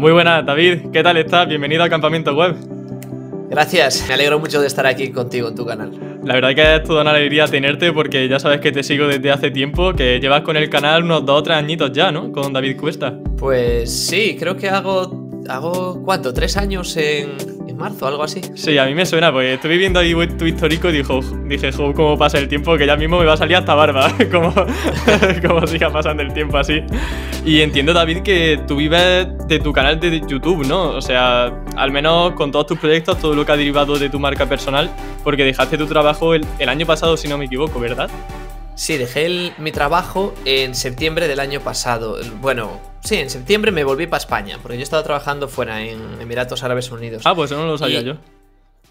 Muy buenas, David. ¿Qué tal estás? Bienvenido al Campamento Web. Gracias, me alegro mucho de estar aquí contigo en tu canal. La verdad que es toda una alegría tenerte porque ya sabes que te sigo desde hace tiempo, que llevas con el canal unos dos o tres añitos ya, ¿no? Con David Cuesta. Pues sí, creo que hago, hago ¿cuánto? Tres años en, marzo, algo así. Sí, a mí me suena, porque estuve viendo ahí tu histórico y dijo, dije, jo, cómo pasa el tiempo, que ya mismo me va a salir hasta barba, como, como siga pasando el tiempo así. Y entiendo, David, que tú vives de tu canal de YouTube, ¿no? O sea, al menos con todos tus proyectos, todo lo que ha derivado de tu marca personal, porque dejaste tu trabajo el año pasado, si no me equivoco, ¿verdad? Sí, dejé mi trabajo en septiembre del año pasado. Bueno, sí, en septiembre me volví para España, porque yo estaba trabajando fuera, en Emiratos Árabes Unidos. Ah, pues eso no lo sabía yo.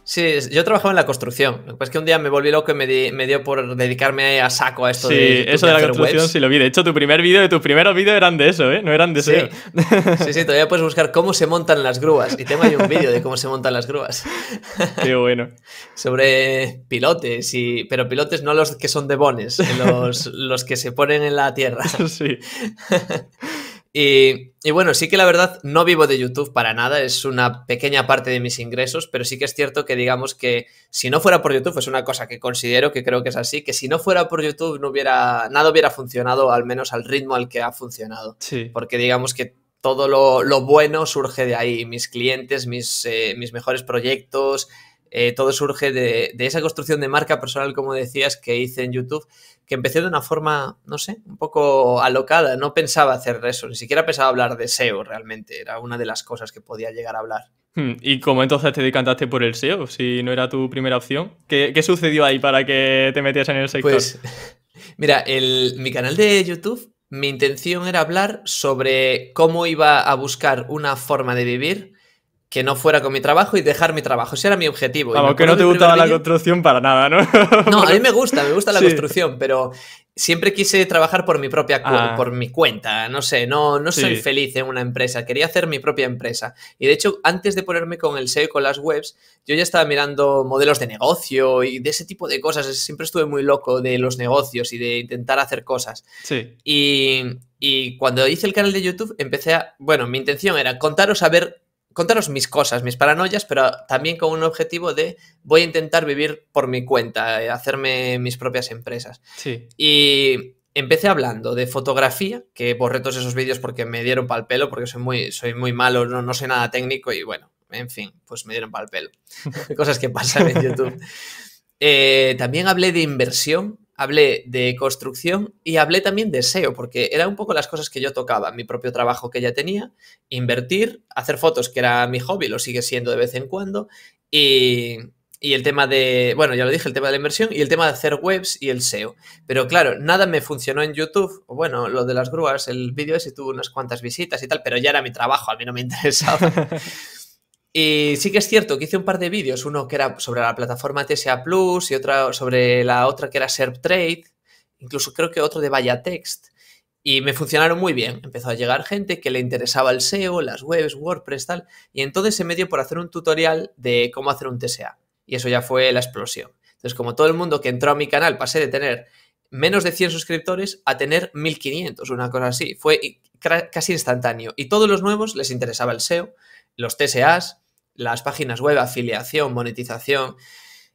Sí, yo trabajaba en la construcción. Lo que es que un día me volví loco y me, dio por dedicarme a saco a esto sí, de. Sí, eso de la construcción sí lo vi. De hecho, tu primer vídeo de tus primeros vídeos eran de eso, ¿eh? No eran de eso. Sí. sí, todavía puedes buscar cómo se montan las grúas. Y tengo ahí un vídeo de cómo se montan las grúas. Qué bueno. Sobre pilotes, y pero pilotes no los que son de bones, los, los que se ponen en la tierra. Sí. y y bueno, sí que la verdad no vivo de YouTube para nada, es una pequeña parte de mis ingresos, pero sí que es cierto que digamos que si no fuera por YouTube, es una cosa que considero que creo que es así, que si no fuera por YouTube no hubiera, nada hubiera funcionado, al menos al ritmo al que ha funcionado. Porque digamos que todo lo, bueno surge de ahí, mis clientes, mis, eh, mis mejores proyectos, eh, todo surge de, esa construcción de marca personal, como decías, que hice en YouTube, que empecé de una forma, no sé, un poco alocada. No pensaba hacer eso, ni siquiera pensaba hablar de SEO realmente. Era una de las cosas que podía llegar a hablar. Hmm, ¿Y cómo entonces te decantaste por el SEO? Si no era tu primera opción. ¿Qué, sucedió ahí para que te metieras en el sector? Pues, mira, el, mi canal de YouTube, mi intención era hablar sobre cómo iba a buscar una forma de vivir que no fuera con mi trabajo y dejar mi trabajo. Ese era mi objetivo. Aunque que no te gustaba la construcción para nada, ¿no? no, a mí me gusta, me gusta la construcción, pero siempre quise trabajar por mi propia ah. por mi cuenta. No sé, no, no soy feliz en una empresa. Quería hacer mi propia empresa. Y de hecho, antes de ponerme con el SEO y con las webs, yo ya estaba mirando modelos de negocio y de ese tipo de cosas. Siempre estuve muy loco de los negocios y de intentar hacer cosas. Sí. Y, y cuando hice el canal de YouTube, empecé a. Bueno, mi intención era contaros a ver contaros mis cosas, mis paranoias, pero también con un objetivo de voy a intentar vivir por mi cuenta, eh, hacerme mis propias empresas. Y empecé hablando de fotografía, que borré todos esos vídeos porque me dieron pal pelo, porque soy muy, soy muy malo, no, no sé nada técnico y bueno, en fin, pues me dieron pal pelo. Cosas que pasan en YouTube. Eh, también hablé de inversión, hablé de construcción y hablé también de SEO, porque eran un poco las cosas que yo tocaba, mi propio trabajo que ya tenía, invertir, hacer fotos, que era mi hobby, lo sigue siendo de vez en cuando, y, el tema de, bueno, ya lo dije, el tema de la inversión y el tema de hacer webs y el SEO. Pero claro, nada me funcionó en YouTube, bueno, lo de las grúas, el vídeo ese tuvo unas cuantas visitas y tal, pero ya era mi trabajo, a mí no me interesaba. Y sí que es cierto que hice un par de vídeos, uno que era sobre la plataforma TSA Plus y otra sobre la otra que era Serp Trade, incluso creo que otro de Vaya Text. Y me funcionaron muy bien. Empezó a llegar gente que le interesaba el SEO, las webs, WordPress, tal. Y entonces se me dio por hacer un tutorial de cómo hacer un TSA. Y eso ya fue la explosión. Entonces, como todo el mundo que entró a mi canal, pasé de tener menos de 100 suscriptores a tener 1500, una cosa así. Fue casi instantáneo. Y todos los nuevos les interesaba el SEO, los TSAs, las páginas web, afiliación, monetización.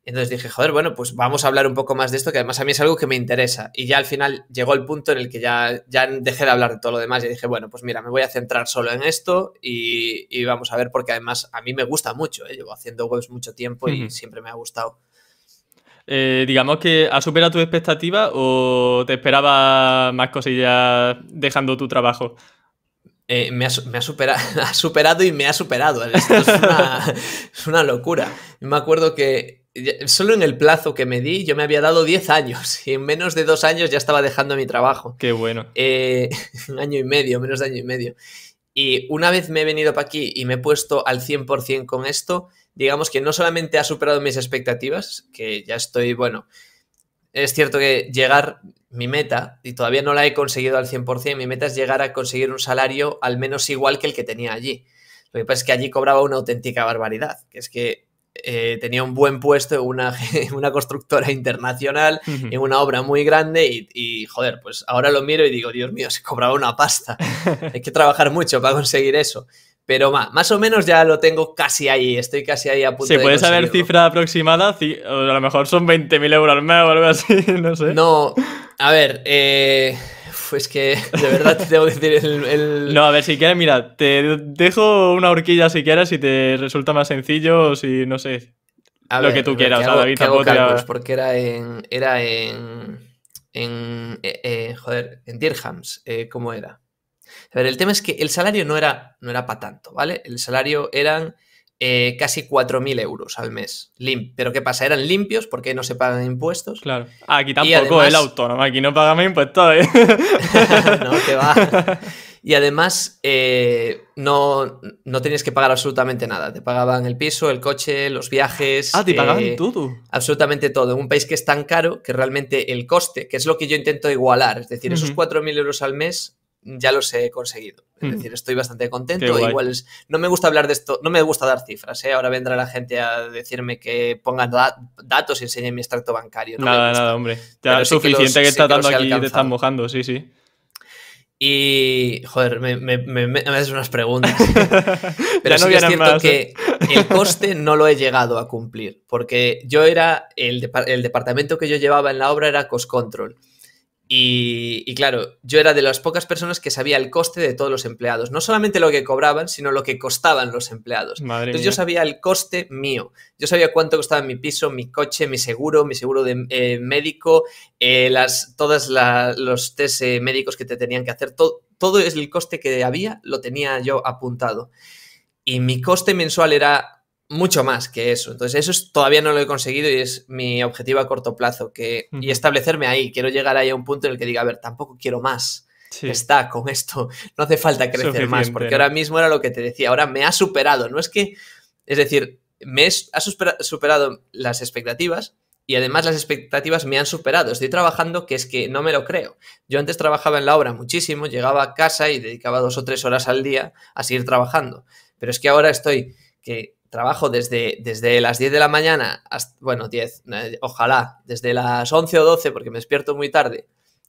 Entonces dije, joder, bueno, pues vamos a hablar un poco más de esto, que además a mí es algo que me interesa. Y ya al final llegó el punto en el que ya, ya dejé de hablar de todo lo demás y dije, bueno, pues mira, me voy a centrar solo en esto y, vamos a ver, porque además a mí me gusta mucho. ¿eh? Llevo haciendo webs mucho tiempo y siempre me ha gustado. Eh, digamos que ha superado tus expectativas o te esperaba más cosillas dejando tu trabajo? Eh, me, ha, superado, y me ha superado. es una, locura. Me acuerdo que solo en el plazo que me di, yo me había dado 10 años y en menos de dos años ya estaba dejando mi trabajo. Qué bueno. Eh, un año y medio, menos de año y medio. Y una vez me he venido para aquí y me he puesto al 100% con esto, digamos que no solamente ha superado mis expectativas, que ya estoy, bueno, es cierto que llegar mi meta, y todavía no la he conseguido al 100%, mi meta es llegar a conseguir un salario al menos igual que el que tenía allí. Lo que pasa es que allí cobraba una auténtica barbaridad, que es que eh, tenía un buen puesto en una, una, constructora internacional, en una obra muy grande y, joder, pues ahora lo miro y digo, Dios mío, se cobraba una pasta. Hay que trabajar mucho para conseguir eso. Pero más, o menos ya lo tengo casi ahí, estoy casi ahí a punto sí, puedes saber cifra aproximada, a lo mejor son 20.000 euros al o algo así, no sé. No, a ver, pues que de verdad te debo decir el, No, a ver, si quieres, mira, te dejo una horquilla si quieres, si te resulta más sencillo o si, no sé, lo que tú quieras. o sea, David, que porque era en... Era en... En, eh, eh, joder, en dirhams, ¿cómo era? A ver, el tema es que el salario no era, no era para tanto, ¿vale? El salario eran eh, casi 4.000 euros al mes. Pero ¿qué pasa? Eran limpios porque no se pagan impuestos. Claro. Ah, aquí tampoco el autónomo, aquí no pagamos impuestos. ¿eh? no, va. Y además eh, no, tenías que pagar absolutamente nada. Te pagaban el piso, el coche, los viajes. Ah, te pagaban todo. Absolutamente todo. En un país que es tan caro que realmente el coste, que es lo que yo intento igualar, es decir, esos 4.000 euros al mes ya los he conseguido. Es hmm. decir, estoy bastante contento. Igual no me gusta hablar de esto, no me gusta dar cifras. ¿eh? Ahora vendrá la gente a decirme que pongan datos y enseñen mi extracto bancario. nada, hombre. es suficiente que, está dando aquí y te estás mojando, sí, sí. Y, joder, me, haces unas preguntas. Pero no es cierto que ¿eh? el coste no lo he llegado a cumplir, porque yo era, el, el departamento que yo llevaba en la obra era Cost Control. Y, claro, yo era de las pocas personas que sabía el coste de todos los empleados. No solamente lo que cobraban, sino lo que costaban los empleados. Entonces yo sabía el coste mío. Yo sabía cuánto costaba mi piso, mi coche, mi seguro, mi seguro de eh, médico, eh, las, todas los test eh, médicos que te tenían que hacer. Todo, todo el coste que había lo tenía yo apuntado. Y mi coste mensual era mucho más que eso. Entonces, eso todavía no lo he conseguido y es mi objetivo a corto plazo. Que, Y establecerme ahí. Quiero llegar ahí a un punto en el que diga, a ver, tampoco quiero más. Está con esto. No hace falta crecer más. Porque ahora mismo era lo que te decía. Ahora me ha superado. No es que. Es decir, me ha superado las expectativas. Y además las expectativas me han superado. Estoy trabajando que es que no me lo creo. Yo antes trabajaba en la obra muchísimo, llegaba a casa y dedicaba dos o tres horas al día a seguir trabajando. Pero es que ahora estoy que trabajo desde, desde las 10 de la mañana, hasta, bueno, 10, eh, ojalá, desde las 11 o 12, porque me despierto muy tarde,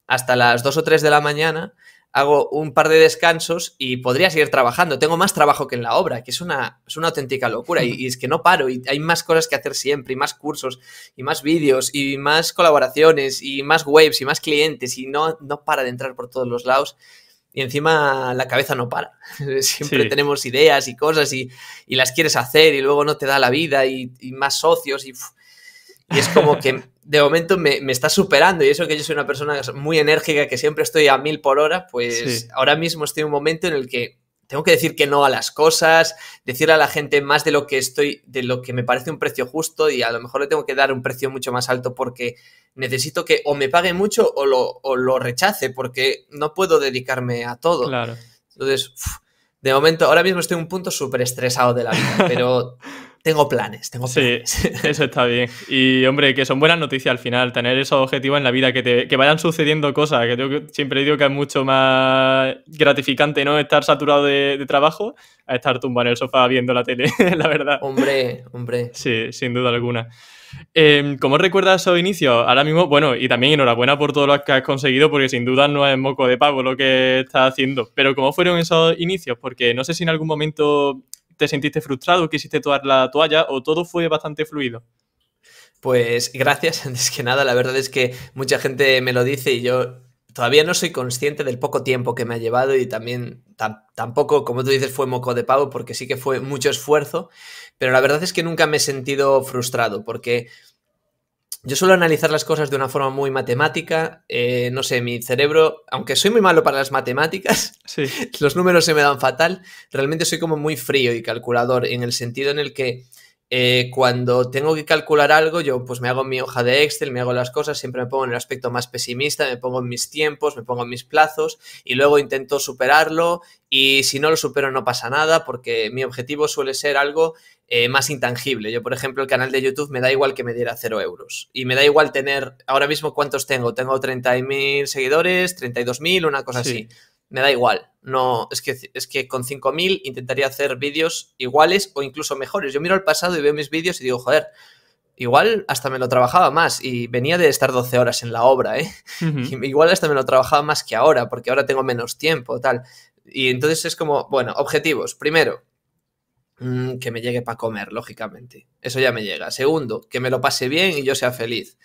hasta las 2 o 3 de la mañana, hago un par de descansos y podría seguir trabajando. Tengo más trabajo que en la obra, que es una, es una auténtica locura y, es que no paro y hay más cosas que hacer siempre y más cursos y más vídeos y más colaboraciones y más webs y más clientes y no, no para de entrar por todos los lados y encima la cabeza no para. Siempre tenemos ideas y cosas y, las quieres hacer y luego no te da la vida y, más socios y, es como que de momento me, me, está superando y eso que yo soy una persona muy enérgica que siempre estoy a mil por hora, pues ahora mismo estoy en un momento en el que tengo que decir que no a las cosas, decir a la gente más de lo que estoy, de lo que me parece un precio justo y a lo mejor le tengo que dar un precio mucho más alto porque necesito que o me pague mucho o lo, rechace porque no puedo dedicarme a todo. Claro. Entonces, de momento, ahora mismo estoy en un punto súper estresado de la vida, pero tengo planes, tengo planes. Sí, eso está bien. Y hombre, que son buenas noticias al final, tener esos objetivos en la vida, que, vayan sucediendo cosas, que yo siempre digo que es mucho más gratificante no estar saturado de, trabajo a estar tumbado en el sofá viendo la tele, la verdad. Hombre, hombre. Sí, sin duda alguna. Em, ¿Cómo recuerdas esos inicios? Ahora mismo, bueno, y también enhorabuena por todo lo que has conseguido, porque sin duda no es moco de pavo lo que estás haciendo. Pero ¿cómo fueron esos inicios? Porque no sé si en algún momento te sentiste frustrado, quisiste toar la toalla o todo fue bastante fluido? Pues gracias, antes que nada, la verdad es que mucha gente me lo dice y yo todavía no soy consciente del poco tiempo que me ha llevado y también tampoco, como tú dices, fue moco de pavo porque sí que fue mucho esfuerzo, pero la verdad es que nunca me he sentido frustrado porque yo suelo analizar las cosas de una forma muy matemática. Eh, no sé, mi cerebro, aunque soy muy malo para las matemáticas, los números se me dan fatal. Realmente soy como muy frío y calculador en el sentido en el que eh, cuando tengo que calcular algo, yo pues me hago mi hoja de Excel, me hago las cosas, siempre me pongo en el aspecto más pesimista, me pongo en mis tiempos, me pongo en mis plazos y luego intento superarlo y si no lo supero no pasa nada porque mi objetivo suele ser algo eh, más intangible. Yo, por ejemplo, el canal de YouTube me da igual que me diera cero euros. Y me da igual tener, ahora mismo, ¿cuántos tengo? Tengo 30.000 seguidores, 32.000, una cosa así me da igual. No, es que, es que con 5.000 intentaría hacer vídeos iguales o incluso mejores. Yo miro al pasado y veo mis vídeos y digo, joder, igual hasta me lo trabajaba más y venía de estar 12 horas en la obra, ¿eh? Igual hasta me lo trabajaba más que ahora, porque ahora tengo menos tiempo, tal. Y entonces es como, bueno, objetivos. Primero, mm, que me llegue para comer, lógicamente. Eso ya me llega. Segundo, que me lo pase bien y yo sea feliz.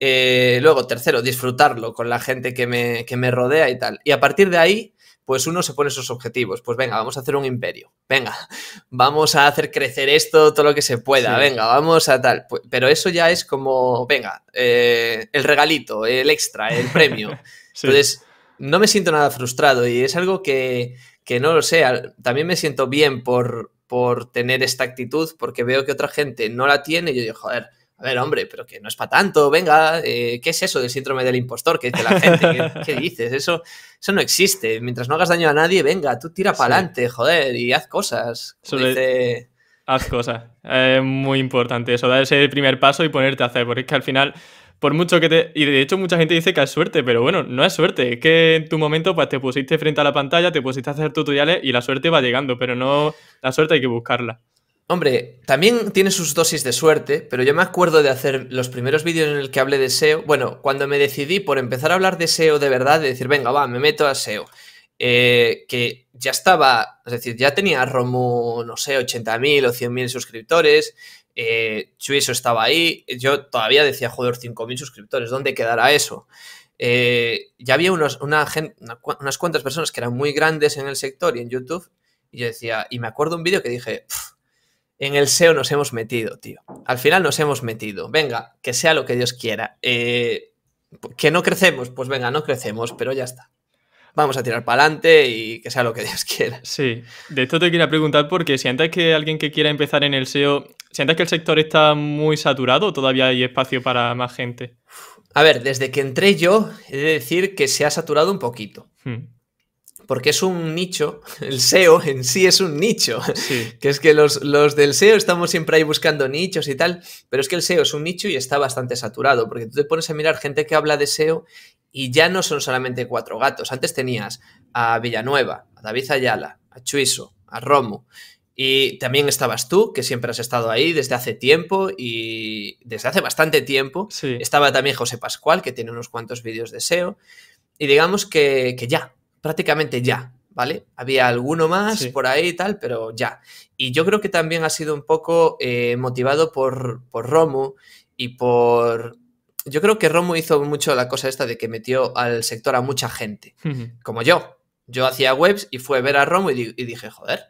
Eh, luego, tercero, disfrutarlo con la gente que me, que me rodea y tal. Y a partir de ahí, pues uno se pone sus objetivos. Pues venga, vamos a hacer un imperio. Venga, vamos a hacer crecer esto todo lo que se pueda. Venga, vamos a tal. Pero eso ya es como, venga, eh, el regalito, el extra, el premio. Entonces, no me siento nada frustrado y es algo que, que no lo sé. También me siento bien por, por tener esta actitud porque veo que otra gente no la tiene y yo digo, joder a ver, hombre, pero que no es para tanto, venga, eh, ¿qué es eso del síndrome del impostor que dice la gente? ¿Qué, dices? Eso, eso no existe. Mientras no hagas daño a nadie, venga, tú tira para adelante, joder, y haz cosas. Haz cosas. Es muy importante eso, dar ese primer paso y ponerte a hacer, porque es que al final por mucho que te... Y de hecho mucha gente dice que es suerte, pero bueno, no es suerte. Es que en tu momento pues te pusiste frente a la pantalla, te pusiste a hacer tutoriales y la suerte va llegando, pero no... La suerte hay que buscarla. Hombre, también tiene sus dosis de suerte, pero yo me acuerdo de hacer los primeros vídeos en el que hablé de SEO. Bueno, cuando me decidí por empezar a hablar de SEO de verdad, de decir, venga, va, me meto a SEO. Eh, que ya estaba, es decir, ya tenía Romo, no sé, 80.000 o 100.000 suscriptores, eh, Chuiso estaba ahí, yo todavía decía, joder, 5.000 suscriptores, ¿dónde quedará eso? Eh, ya había unos, una, unas cuantas personas que eran muy grandes en el sector y en YouTube, y yo decía, y me acuerdo un vídeo que dije, en el SEO nos hemos metido, tío. Al final nos hemos metido. Venga, que sea lo que Dios quiera. Eh, que no crecemos, pues venga, no crecemos, pero ya está. Vamos a tirar para adelante y que sea lo que Dios quiera. Sí, de esto te quería preguntar porque si sientes que alguien que quiera empezar en el SEO, sientes que el sector está muy saturado o todavía hay espacio para más gente? A ver, desde que entré yo, he de decir que se ha saturado un poquito. Hmm porque es un nicho, el SEO en sí es un nicho, que es que los, del SEO estamos siempre ahí buscando nichos y tal, pero es que el SEO es un nicho y está bastante saturado, porque tú te pones a mirar gente que habla de SEO y ya no son solamente cuatro gatos, antes tenías a Villanueva, a David Ayala, a Chuiso, a Romo, y también estabas tú, que siempre has estado ahí desde hace tiempo y desde hace bastante tiempo, estaba también José Pascual, que tiene unos cuantos vídeos de SEO, y digamos que, que ya, prácticamente ya, ¿vale? Había alguno más por ahí y tal, pero ya. Y yo creo que también ha sido un poco eh, motivado por, por Romo y por... Yo creo que Romo hizo mucho la cosa esta de que metió al sector a mucha gente, como yo. Yo hacía webs y fue ver a Romo y, y dije, joder,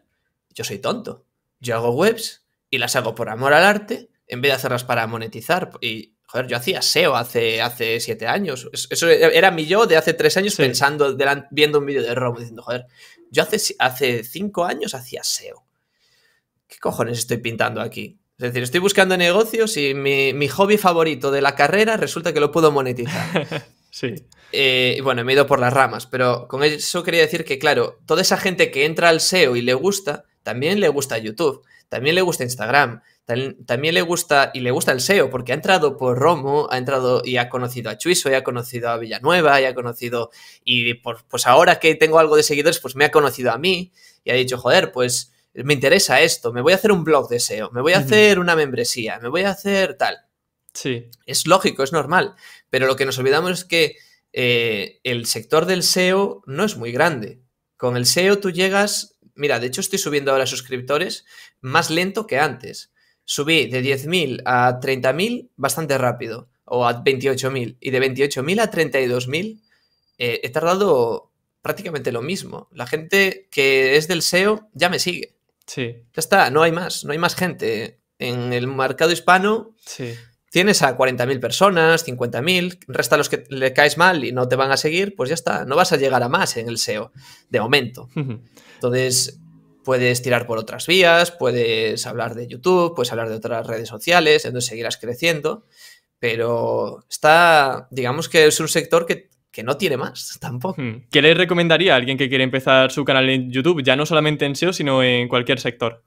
yo soy tonto. Yo hago webs y las hago por amor al arte en vez de hacerlas para monetizar. Y Joder, yo hacía SEO hace, hace siete años. Eso era mi yo de hace tres años pensando, viendo un vídeo de Rob, diciendo, joder, yo hace, hace cinco años hacía SEO. ¿Qué cojones estoy pintando aquí? Es decir, estoy buscando negocios y mi, hobby favorito de la carrera resulta que lo puedo monetizar. sí. Eh, bueno, me he ido por las ramas, pero con eso quería decir que, claro, toda esa gente que entra al SEO y le gusta, también le gusta YouTube también le gusta Instagram, también le gusta y le gusta el SEO porque ha entrado por Romo, ha entrado y ha conocido a Chuiso, y ha conocido a Villanueva, y ha conocido y pues ahora que tengo algo de seguidores, pues me ha conocido a mí y ha dicho, "Joder, pues me interesa esto, me voy a hacer un blog de SEO, me voy a hacer una membresía, me voy a hacer tal." Sí. Es lógico, es normal, pero lo que nos olvidamos es que eh, el sector del SEO no es muy grande. Con el SEO tú llegas Mira, de hecho estoy subiendo ahora suscriptores más lento que antes. Subí de 10.000 a 30.000 bastante rápido, o a 28.000, y de 28.000 a 32.000 eh, he tardado prácticamente lo mismo. La gente que es del SEO ya me sigue. Sí. Ya está, no hay más, no hay más gente. En el mercado hispano sí tienes a 40.000 personas, 50.000, resta los que le caes mal y no te van a seguir, pues ya está, no vas a llegar a más en el SEO, de momento. Entonces, puedes tirar por otras vías, puedes hablar de YouTube, puedes hablar de otras redes sociales, entonces seguirás creciendo, pero está, digamos que es un sector que, que no tiene más tampoco. ¿Qué le recomendaría a alguien que quiere empezar su canal en YouTube, ya no solamente en SEO, sino en cualquier sector?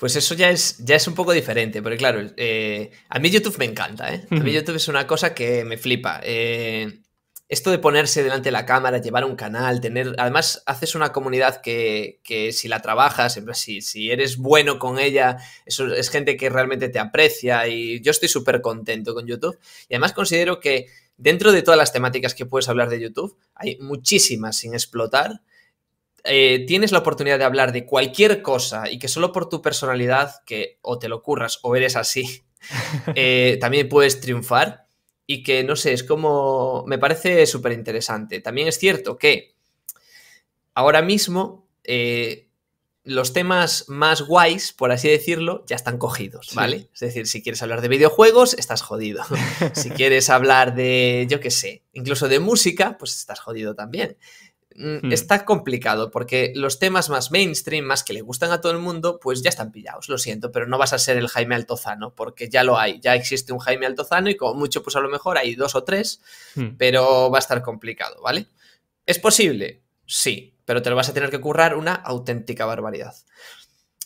Pues eso ya es, ya es un poco diferente, porque claro, eh, a mí YouTube me encanta, ¿eh? A mí YouTube es una cosa que me flipa. Eh, esto de ponerse delante de la cámara, llevar un canal, tener... Además, haces una comunidad que, si la trabajas, si, si, eres bueno con ella, eso es gente que realmente te aprecia y yo estoy súper contento con YouTube. Y además considero que dentro de todas las temáticas que puedes hablar de YouTube, hay muchísimas sin explotar eh, tienes la oportunidad de hablar de cualquier cosa y que solo por tu personalidad, que o te lo curras o eres así, eh, también puedes triunfar y que, no sé, es como, me parece súper interesante. También es cierto que ahora mismo eh, los temas más guays, por así decirlo, ya están cogidos, ¿vale? Es decir, si quieres hablar de videojuegos, estás jodido. si quieres hablar de, yo qué sé, incluso de música, pues estás jodido también. Mm, hmm. está complicado porque los temas más mainstream, más que le gustan a todo el mundo, pues ya están pillados, lo siento, pero no vas a ser el Jaime Altozano porque ya lo hay, ya existe un Jaime Altozano y como mucho pues a lo mejor hay dos o tres, hmm. pero va a estar complicado, ¿vale? ¿Es posible? Sí, pero te lo vas a tener que currar una auténtica barbaridad.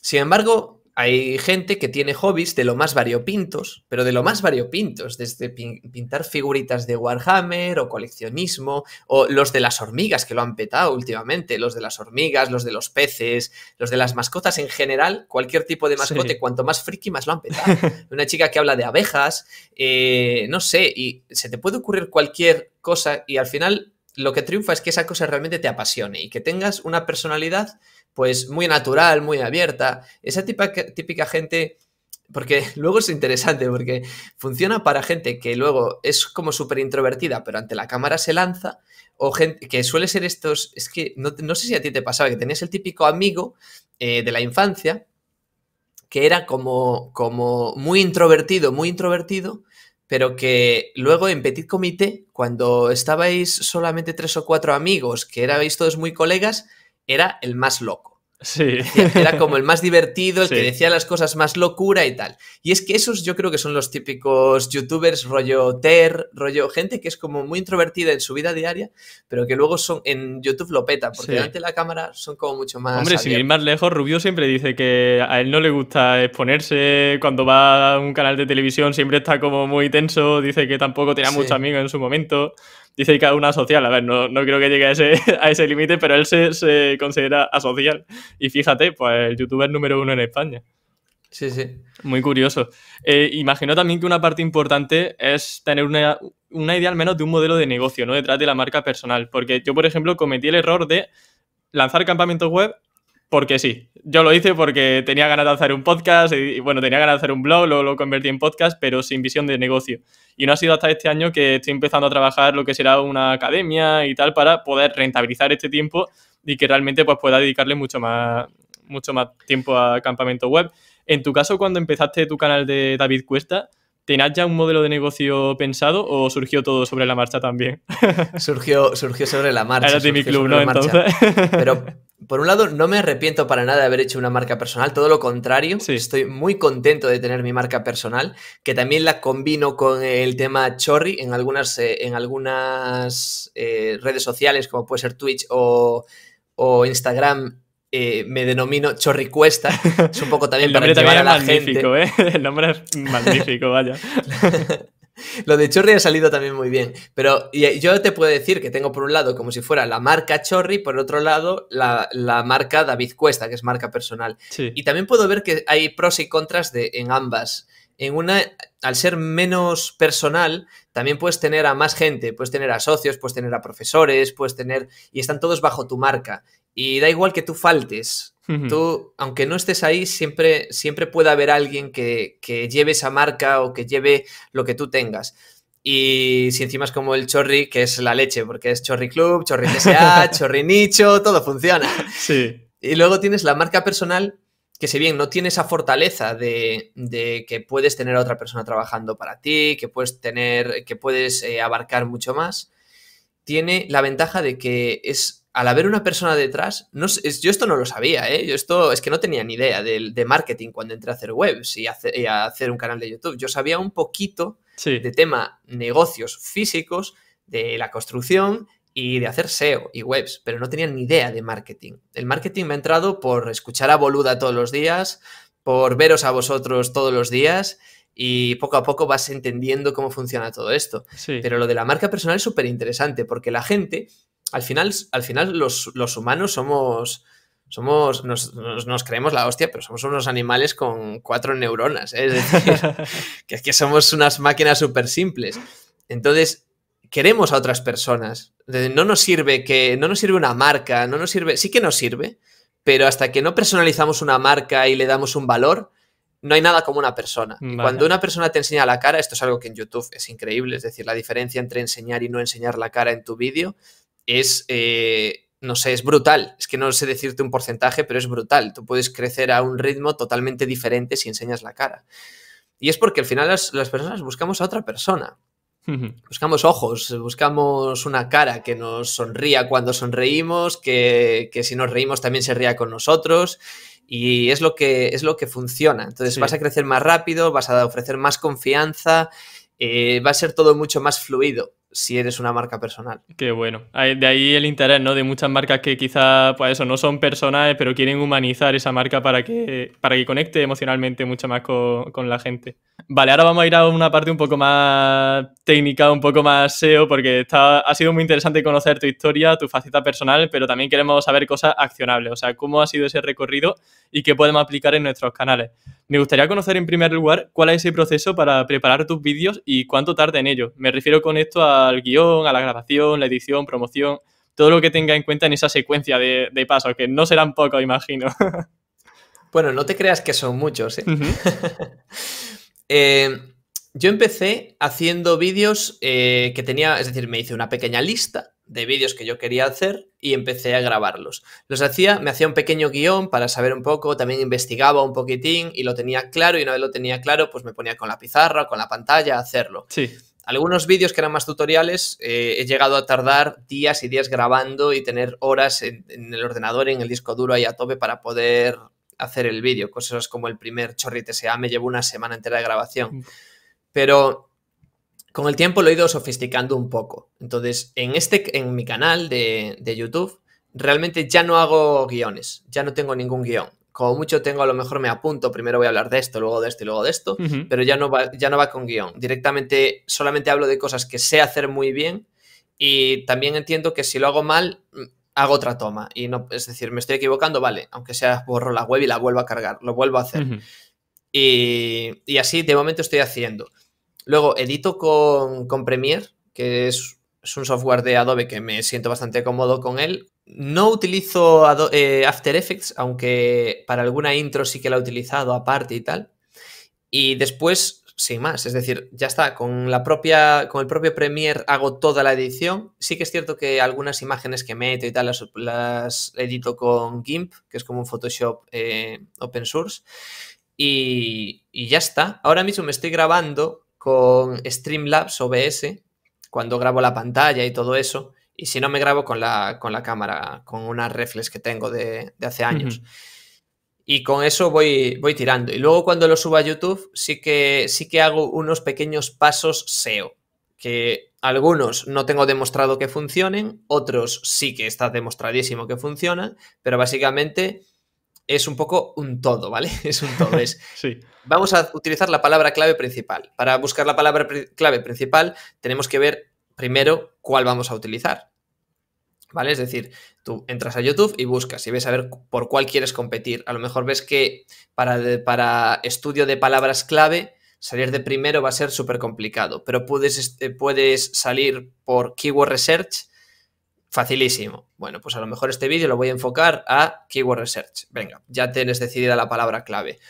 Sin embargo, hay gente que tiene hobbies de lo más variopintos, pero de lo más variopintos, desde pintar figuritas de Warhammer o coleccionismo, o los de las hormigas que lo han petado últimamente, los de las hormigas, los de los peces, los de las mascotas en general, cualquier tipo de mascote, cuanto más friki más lo han petado. Una chica que habla de abejas, eh, no sé, y se te puede ocurrir cualquier cosa y al final lo que triunfa es que esa cosa realmente te apasione y que tengas una personalidad pues muy natural, muy abierta. Esa típica, gente porque luego es interesante, porque funciona para gente que luego es como súper introvertida, pero ante la cámara se lanza, o gente que suele ser estos, es que no, sé si a ti te pasaba, que tenías el típico amigo eh, de la infancia, que era como, como muy introvertido, muy introvertido, pero que luego en Petit Comité, cuando estabais solamente tres o cuatro amigos, que erais todos muy colegas, era el más loco. Sí. Era como el más divertido, el que decía las cosas más locura y tal. Y es que esos yo creo que son los típicos youtubers, rollo Ter, rollo gente que es como muy introvertida en su vida diaria, pero que luego son en YouTube lo peta, porque delante de la cámara son como mucho más. Hombre, sin ir más lejos, Rubio siempre dice que a él no le gusta exponerse. Cuando va a un canal de televisión siempre está como muy tenso, dice que tampoco tenía mucho muchos amigos en su momento dice que cada una social A ver, no, no creo que llegue a ese, límite, pero él se, considera asocial. Y fíjate, pues el youtuber número uno en España. Sí, sí. Muy curioso. Eh, imagino también que una parte importante es tener una, una idea al menos de un modelo de negocio, ¿no? Detrás de la marca personal. Porque yo, por ejemplo, cometí el error de lanzar campamentos web porque sí. Yo lo hice porque tenía ganas de hacer un podcast, y, bueno, tenía ganas de hacer un blog, luego lo convertí en podcast, pero sin visión de negocio. Y no ha sido hasta este año que estoy empezando a trabajar lo que será una academia y tal para poder rentabilizar este tiempo y que realmente pues, pueda dedicarle mucho más, mucho más tiempo a campamento web. En tu caso, cuando empezaste tu canal de David Cuesta, ¿Tenías ya un modelo de negocio pensado o surgió todo sobre la marcha también? Surgió, surgió sobre la marcha. Era de mi club, ¿no? Entonces. Pero por un lado, no me arrepiento para nada de haber hecho una marca personal, todo lo contrario, estoy muy contento de tener mi marca personal, que también la combino con el tema Chorri en algunas, eh, en algunas eh, redes sociales, como puede ser Twitch o, Instagram. Eh, me denomino Chorri Cuesta. Es un poco también para llevar a la eh. El nombre es magnífico, vaya. Lo de Chorri ha salido también muy bien. Pero eh, yo te puedo decir que tengo por un lado como si fuera la marca Chorri, por otro lado la, marca David Cuesta, que es marca personal. Y también puedo ver que hay pros y contras de, en ambas. En una, al ser menos personal, también puedes tener a más gente, puedes tener a socios, puedes tener a profesores, puedes tener... Y están todos bajo tu marca. Y da igual que tú faltes, Tú, aunque no estés ahí, siempre, siempre puede haber alguien que, lleve esa marca o que lleve lo que tú tengas. Y si encima es como el chorri, que es la leche, porque es chorri club, chorri TSA, chorri nicho, todo funciona. Sí. Y luego tienes la marca personal, que si bien no tiene esa fortaleza de, que puedes tener a otra persona trabajando para ti, que puedes tener, que puedes eh, abarcar mucho más, tiene la ventaja de que es al haber una persona detrás, yo esto no lo sabía, ¿eh? yo esto es que no tenía ni idea de, marketing cuando entré a hacer webs y, a hacer un canal de YouTube. Yo sabía un poquito de tema negocios físicos, de la construcción y de hacer SEO y webs, pero no tenía ni idea de marketing. El marketing me ha entrado por escuchar a Boluda todos los días, por veros a vosotros todos los días y poco a poco vas entendiendo cómo funciona todo esto. Pero lo de la marca personal es súper interesante porque la gente al final, al final los, humanos somos, somos nos, creemos la hostia, pero somos unos animales con cuatro neuronas. ¿eh? Es decir, que, que somos unas máquinas súper simples. Entonces, queremos a otras personas. No nos sirve que, no nos sirve una marca, no nos sirve, sí que nos sirve, pero hasta que no personalizamos una marca y le damos un valor, no hay nada como una persona. Cuando una persona te enseña la cara, esto es algo que en YouTube es increíble, es decir, la diferencia entre enseñar y no enseñar la cara en tu vídeo es, eh, no sé, es brutal. Es que no sé decirte un porcentaje, pero es brutal. Tú puedes crecer a un ritmo totalmente diferente si enseñas la cara. Y es porque al final las, personas buscamos a otra persona. Buscamos ojos, buscamos una cara que nos sonría cuando sonreímos, que, si nos reímos también se ría con nosotros y es lo que, es lo que funciona. Entonces vas a crecer más rápido, vas a ofrecer más confianza, eh, va a ser todo mucho más fluido si eres una marca personal. Qué bueno. De ahí el interés, ¿no? De muchas marcas que quizá, pues eso, no son personales, pero quieren humanizar esa marca para que, para que conecte emocionalmente mucho más con, la gente. Vale, ahora vamos a ir a una parte un poco más técnica, un poco más SEO, porque ha sido muy interesante conocer tu historia, tu faceta personal, pero también queremos saber cosas accionables, o sea, cómo ha sido ese recorrido y qué podemos aplicar en nuestros canales. Me gustaría conocer en primer lugar cuál es ese proceso para preparar tus vídeos y cuánto tarda en ello. Me refiero con esto al guión, a la grabación, la edición, promoción, todo lo que tenga en cuenta en esa secuencia de, pasos, que no serán pocos, imagino. bueno, no te creas que son muchos. ¿eh? Eh, yo empecé haciendo vídeos eh, que tenía, es decir, me hice una pequeña lista de vídeos que yo quería hacer y empecé a grabarlos. Los hacía, me hacía un pequeño guión para saber un poco, también investigaba un poquitín y lo tenía claro y una vez lo tenía claro, pues me ponía con la pizarra o con la pantalla a hacerlo. Sí. Algunos vídeos que eran más tutoriales eh, he llegado a tardar días y días grabando y tener horas en, el ordenador, en el disco duro ahí a tope para poder hacer el vídeo. Cosas como el primer chorrite sea me llevó una semana entera de grabación. Pero con el tiempo lo he ido sofisticando un poco. Entonces, en, este, en mi canal de, YouTube, realmente ya no hago guiones, ya no tengo ningún guión como mucho tengo, a lo mejor me apunto, primero voy a hablar de esto, luego de esto y luego de esto, pero ya no, va, ya no va con guión. Directamente solamente hablo de cosas que sé hacer muy bien y también entiendo que si lo hago mal, mm, hago otra toma. Y no, es decir, me estoy equivocando, vale, aunque sea borro la web y la vuelvo a cargar, lo vuelvo a hacer. y, y, así de momento estoy haciendo. Luego edito con, Premiere, que es, un software de Adobe que me siento bastante cómodo con él. No utilizo eh, After Effects, aunque para alguna intro sí que la he utilizado aparte y tal. Y después, sin más, es decir, ya está, con, la propia, con el propio Premiere hago toda la edición. Sí que es cierto que algunas imágenes que meto y tal las, edito con GIMP, que es como un Photoshop eh, open source. Y, y ya está. Ahora mismo me estoy grabando con Streamlabs OBS cuando grabo la pantalla y todo eso. Y si no me grabo con la, con la cámara, con unas reflex que tengo de, hace años. Y con eso voy, voy tirando. Y luego cuando lo subo a YouTube, sí que, sí que hago unos pequeños pasos SEO. Que algunos no tengo demostrado que funcionen, otros sí que está demostradísimo que funcionan, pero básicamente es un poco un todo, ¿vale? Es un todo. Es, sí. Vamos a utilizar la palabra clave principal. Para buscar la palabra clave principal tenemos que ver primero cuál vamos a utilizar. ¿Vale? Es decir, tú entras a YouTube y buscas y ves a ver por cuál quieres competir. A lo mejor ves que para, para estudio de palabras clave salir de primero va a ser súper complicado, pero puedes, eh, puedes salir por Keyword Research Facilísimo. Bueno, pues a lo mejor este vídeo lo voy a enfocar a Keyword Research. Venga, ya tienes decidida la palabra clave.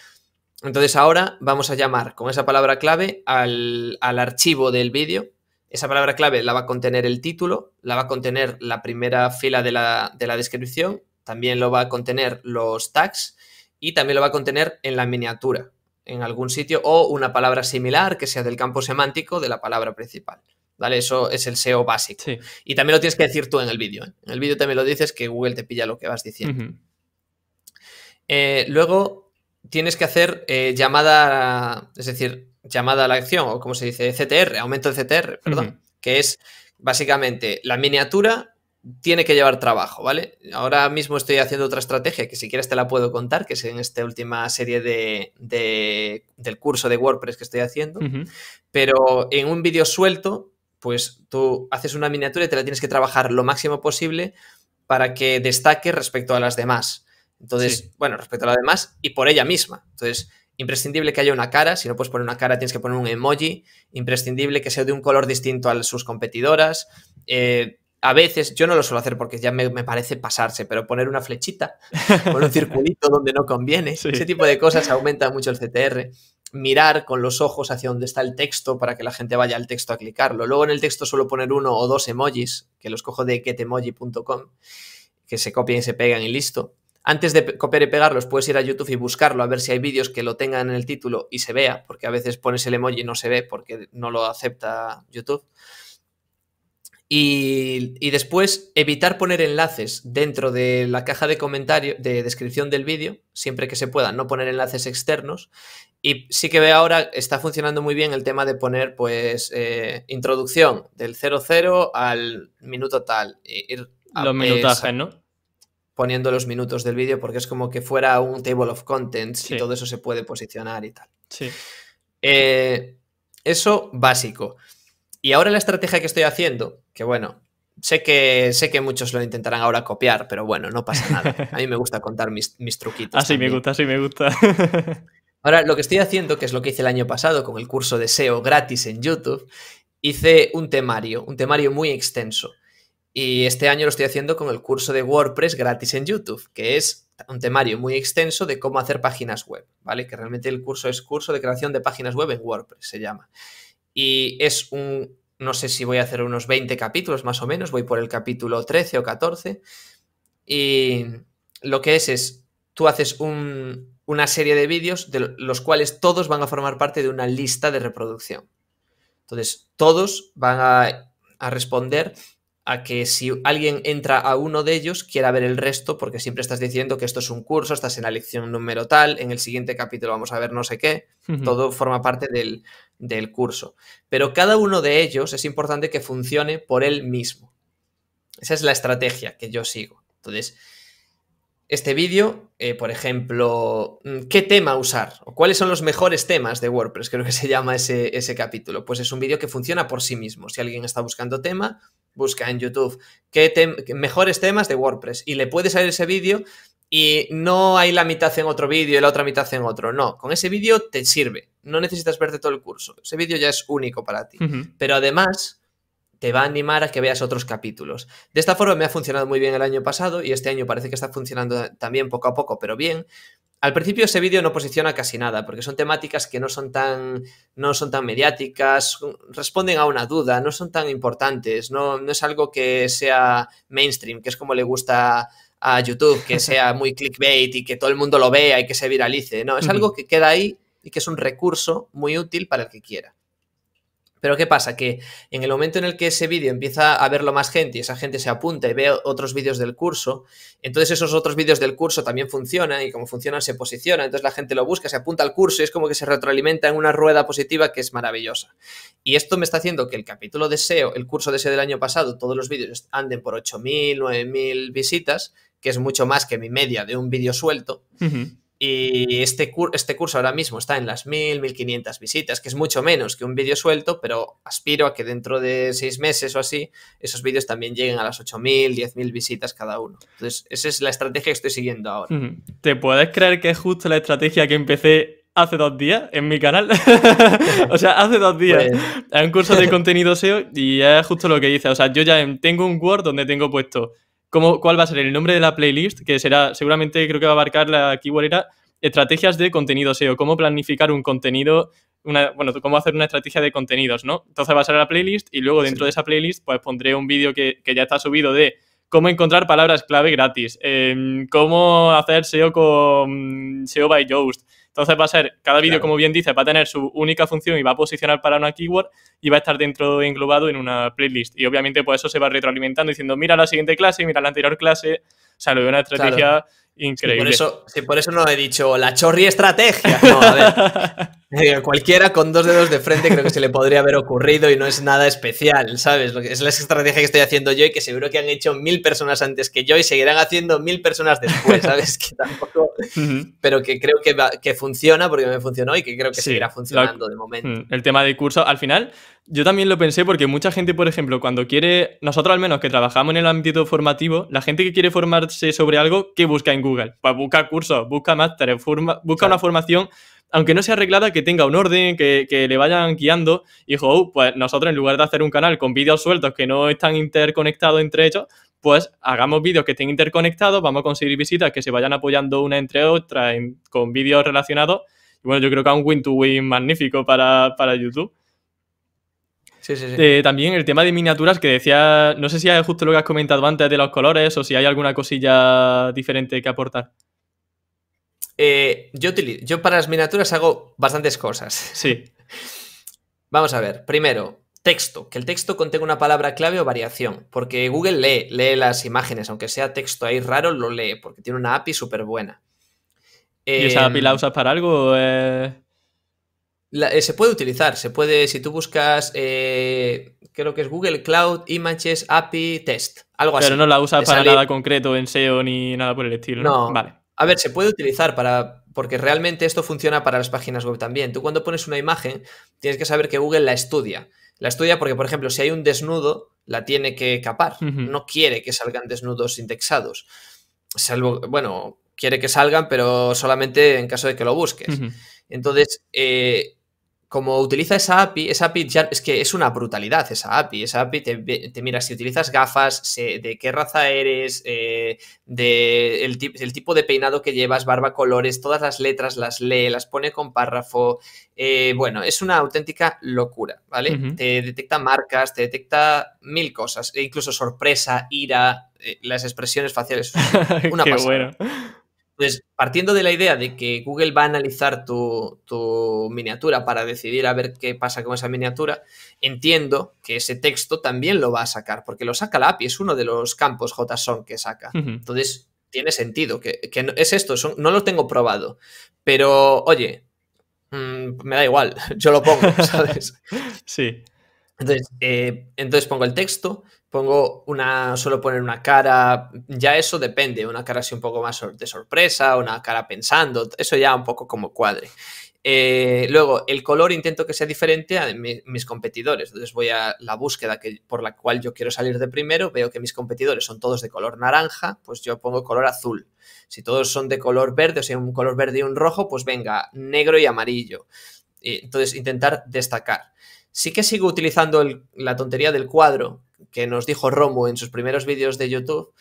Entonces ahora vamos a llamar con esa palabra clave al, archivo del vídeo. Esa palabra clave la va a contener el título, la va a contener la primera fila de la, de la descripción, también lo va a contener los tags y también lo va a contener en la miniatura, en algún sitio, o una palabra similar que sea del campo semántico de la palabra principal. ¿Vale? Eso es el SEO básico. Y también lo tienes que decir tú en el vídeo. ¿eh? En el vídeo también lo dices que Google te pilla lo que vas diciendo. Eh, luego tienes que hacer eh, llamada, es decir, llamada a la acción, o como se dice, CTR, aumento de CTR, perdón, que es básicamente la miniatura tiene que llevar trabajo, ¿vale? Ahora mismo estoy haciendo otra estrategia que si quieres te la puedo contar, que es en esta última serie del curso de WordPress que estoy haciendo, pero en un vídeo suelto pues tú haces una miniatura y te la tienes que trabajar lo máximo posible para que destaque respecto a las demás. Entonces, bueno, respecto a las demás y por ella misma. Entonces, imprescindible que haya una cara, si no puedes poner una cara tienes que poner un emoji, imprescindible que sea de un color distinto a sus competidoras. Eh, a veces, yo no lo suelo hacer porque ya me, parece pasarse, pero poner una flechita, poner un circulito donde no conviene, ese tipo de cosas aumenta mucho el CTR mirar con los ojos hacia donde está el texto para que la gente vaya al texto a clicarlo. Luego en el texto suelo poner uno o dos emojis, que los cojo de getemoji.com, que se copian y se pegan y listo. Antes de copiar y pegarlos, puedes ir a YouTube y buscarlo a ver si hay vídeos que lo tengan en el título y se vea, porque a veces pones el emoji y no se ve porque no lo acepta YouTube. Y, después evitar poner enlaces dentro de la caja de comentarios de descripción del vídeo, siempre que se pueda, no poner enlaces externos. Y sí que veo ahora, está funcionando muy bien el tema de poner, pues, eh, introducción del 00 al minuto tal. los minutajes, ¿no? Poniendo los minutos del vídeo, porque es como que fuera un table of contents y todo eso se puede posicionar y tal. Sí. Eh, eso básico. Y ahora la estrategia que estoy haciendo, que bueno, sé que, sé que muchos lo intentarán ahora copiar, pero bueno, no pasa nada. A mí me gusta contar mis, mis truquitos. Así me gusta, así me gusta. Ahora, lo que estoy haciendo, que es lo que hice el año pasado con el curso de SEO gratis en YouTube, hice un temario, un temario muy extenso. Y este año lo estoy haciendo con el curso de WordPress gratis en YouTube, que es un temario muy extenso de cómo hacer páginas web, ¿vale? Que realmente el curso es curso de creación de páginas web en WordPress, se llama y es un, no sé si voy a hacer unos 20 capítulos más o menos, voy por el capítulo 13 o 14, y lo que es es, tú haces una serie de vídeos de los cuales todos van a formar parte de una lista de reproducción. Entonces, todos van a, responder a que si alguien entra a uno de ellos, quiera ver el resto, porque siempre estás diciendo que esto es un curso, estás en la lección número tal, en el siguiente capítulo vamos a ver no sé qué. Todo forma parte del, del curso. Pero cada uno de ellos es importante que funcione por él mismo. Esa es la estrategia que yo sigo. Entonces, este vídeo, eh, por ejemplo, mm, ¿qué tema usar? ¿O cuáles son los mejores temas de WordPress? Creo que se llama ese, ese capítulo. Pues es un vídeo que funciona por sí mismo. Si alguien está buscando tema, busca en YouTube qué mejores temas de WordPress y le puede salir ese vídeo y no hay la mitad en otro vídeo y la otra mitad en otro. No, con ese vídeo te sirve. No necesitas verte todo el curso. Ese vídeo ya es único para ti. Pero además te va a animar a que veas otros capítulos. De esta forma me ha funcionado muy bien el año pasado y este año parece que está funcionando también poco a poco, pero bien. Al principio ese vídeo no posiciona casi nada, porque son temáticas que no son tan, no son tan mediáticas, responden a una duda, no son tan importantes, no, no es algo que sea mainstream, que es como le gusta a YouTube que sea muy clickbait y que todo el mundo lo vea y que se viralice. No, es algo que queda ahí y que es un recurso muy útil para el que quiera. Pero ¿qué pasa? Que en el momento en el que ese vídeo empieza a verlo más gente y esa gente se apunta y ve otros vídeos del curso, entonces esos otros vídeos del curso también funcionan y como funcionan se posicionan, entonces la gente lo busca, se apunta al curso y es como que se retroalimenta en una rueda positiva que es maravillosa. Y esto me está haciendo que el capítulo deseo el curso de SEO del año pasado, todos los vídeos anden por 8.000, 9.000 visitas que es mucho más que mi media de un vídeo suelto. Y este, este curso ahora mismo está en las 1000, 1500 visitas, que es mucho menos que un vídeo suelto, pero aspiro a que dentro de seis meses o así, esos vídeos también lleguen a las 8000, 10000 visitas cada uno. Entonces, esa es la estrategia que estoy siguiendo ahora. ¿Te puedes creer que es justo la estrategia que empecé hace dos días en mi canal. o sea, hace dos días. En pues un curso de contenido SEO y es justo lo que dice. O sea, yo ya tengo un Word donde tengo puesto cuál va a ser el nombre de la playlist, que será, seguramente creo que va a abarcar la keyword era estrategias de contenido SEO, cómo planificar un contenido, bueno, cómo hacer una estrategia de contenidos, ¿no? Entonces va a ser la playlist y luego dentro de esa playlist pues pondré un vídeo que ya está subido de cómo encontrar palabras clave gratis, em, cómo hacer SEO con SEO by Yoast. Entonces va a ser, cada vídeo, como bien dice, va a tener su única función y va a posicionar para una keyword y va a estar dentro englobado en una playlist. Y obviamente, por pues, eso se va retroalimentando diciendo, mira la siguiente clase, mira la anterior clase. O sea, lo veo una estrategia increíble. por, eso, por eso no he dicho la chorri estrategia. No, a ver. cualquiera con dos dedos de frente creo que se le podría haber ocurrido y no es nada especial, ¿sabes? Es la estrategia que estoy haciendo yo y que seguro que han hecho mil personas antes que yo y seguirán haciendo mil personas después, ¿sabes? Que tampoco... Pero que creo que, que, funciona porque me funcionó y que creo que seguirá funcionando de momento. Mm, el tema de curso, al final, yo también lo pensé porque mucha gente, por ejemplo, cuando quiere, nosotros al menos que trabajamos en el ámbito formativo, la gente que quiere formarse sobre algo, ¿qué busca en Google? Pues busca cursos, busca másteres, busca una formación aunque no sea arreglada, que tenga un orden, que, le vayan guiando. Y oh, pues nosotros en lugar de hacer un canal con vídeos sueltos que no están interconectados entre ellos, pues hagamos vídeos que estén interconectados, vamos a conseguir visitas que se vayan apoyando una entre otra con vídeos relacionados. Y bueno, yo creo que es un win-to-win magnífico para, YouTube. Sí, sí, sí. Eh, también el tema de miniaturas que decía, no sé si es justo lo que has comentado antes de los colores o si hay alguna cosilla diferente que aportar. Eh, yo, para las miniaturas hago bastantes cosas. Sí. Vamos a ver, primero, texto, que el texto contenga una palabra clave o variación, porque Google lee, lee las imágenes, aunque sea texto ahí raro, lo lee, porque tiene una API súper buena. ¿Y esa API la em, usas para algo? Eh, se puede utilizar, se puede, si tú buscas, eh, creo que es Google Cloud Images API Test, algo así. Pero no la usas para nada concreto en SEO ni nada por el estilo. ¿no? vale. A ver, se puede utilizar para. Porque realmente esto funciona para las páginas web también. Tú cuando pones una imagen, tienes que saber que Google la estudia. La estudia porque, por ejemplo, si hay un desnudo, la tiene que capar. No quiere que salgan desnudos indexados. Salvo, bueno, quiere que salgan, pero solamente en caso de que lo busques. Entonces, eh, como utiliza esa API, esa API es que es una brutalidad esa API. Esa API te, mira si utilizas gafas, de qué raza eres, del eh, de el, tipo de peinado que llevas, barba, colores, todas las letras las lee, las pone con párrafo. Eh, bueno, es una auténtica locura, ¿vale? Te detecta marcas, te detecta mil cosas, e incluso sorpresa, ira, eh, las expresiones faciales. Una qué entonces, pues, partiendo de la idea de que Google va a analizar tu, miniatura para decidir a ver qué pasa con esa miniatura, entiendo que ese texto también lo va a sacar, porque lo saca la API, es uno de los campos JSON que saca. Entonces, tiene sentido, que, es esto, no lo tengo probado, pero oye, mm, me da igual, yo lo pongo, ¿sabes? sí. Entonces, eh, entonces pongo el texto, pongo una, suelo poner una cara, ya eso depende, una cara así un poco más de sorpresa, una cara pensando, eso ya un poco como cuadre. Eh, luego, el color intento que sea diferente a mis competidores. Entonces voy a la búsqueda que, por la cual yo quiero salir de primero, veo que mis competidores son todos de color naranja, pues yo pongo color azul. Si todos son de color verde, o sea, un color verde y un rojo, pues venga, negro y amarillo. Eh, entonces, intentar destacar. Sí que sigo utilizando la tontería del cuadro que nos dijo Rombo en sus primeros vídeos de YouTube,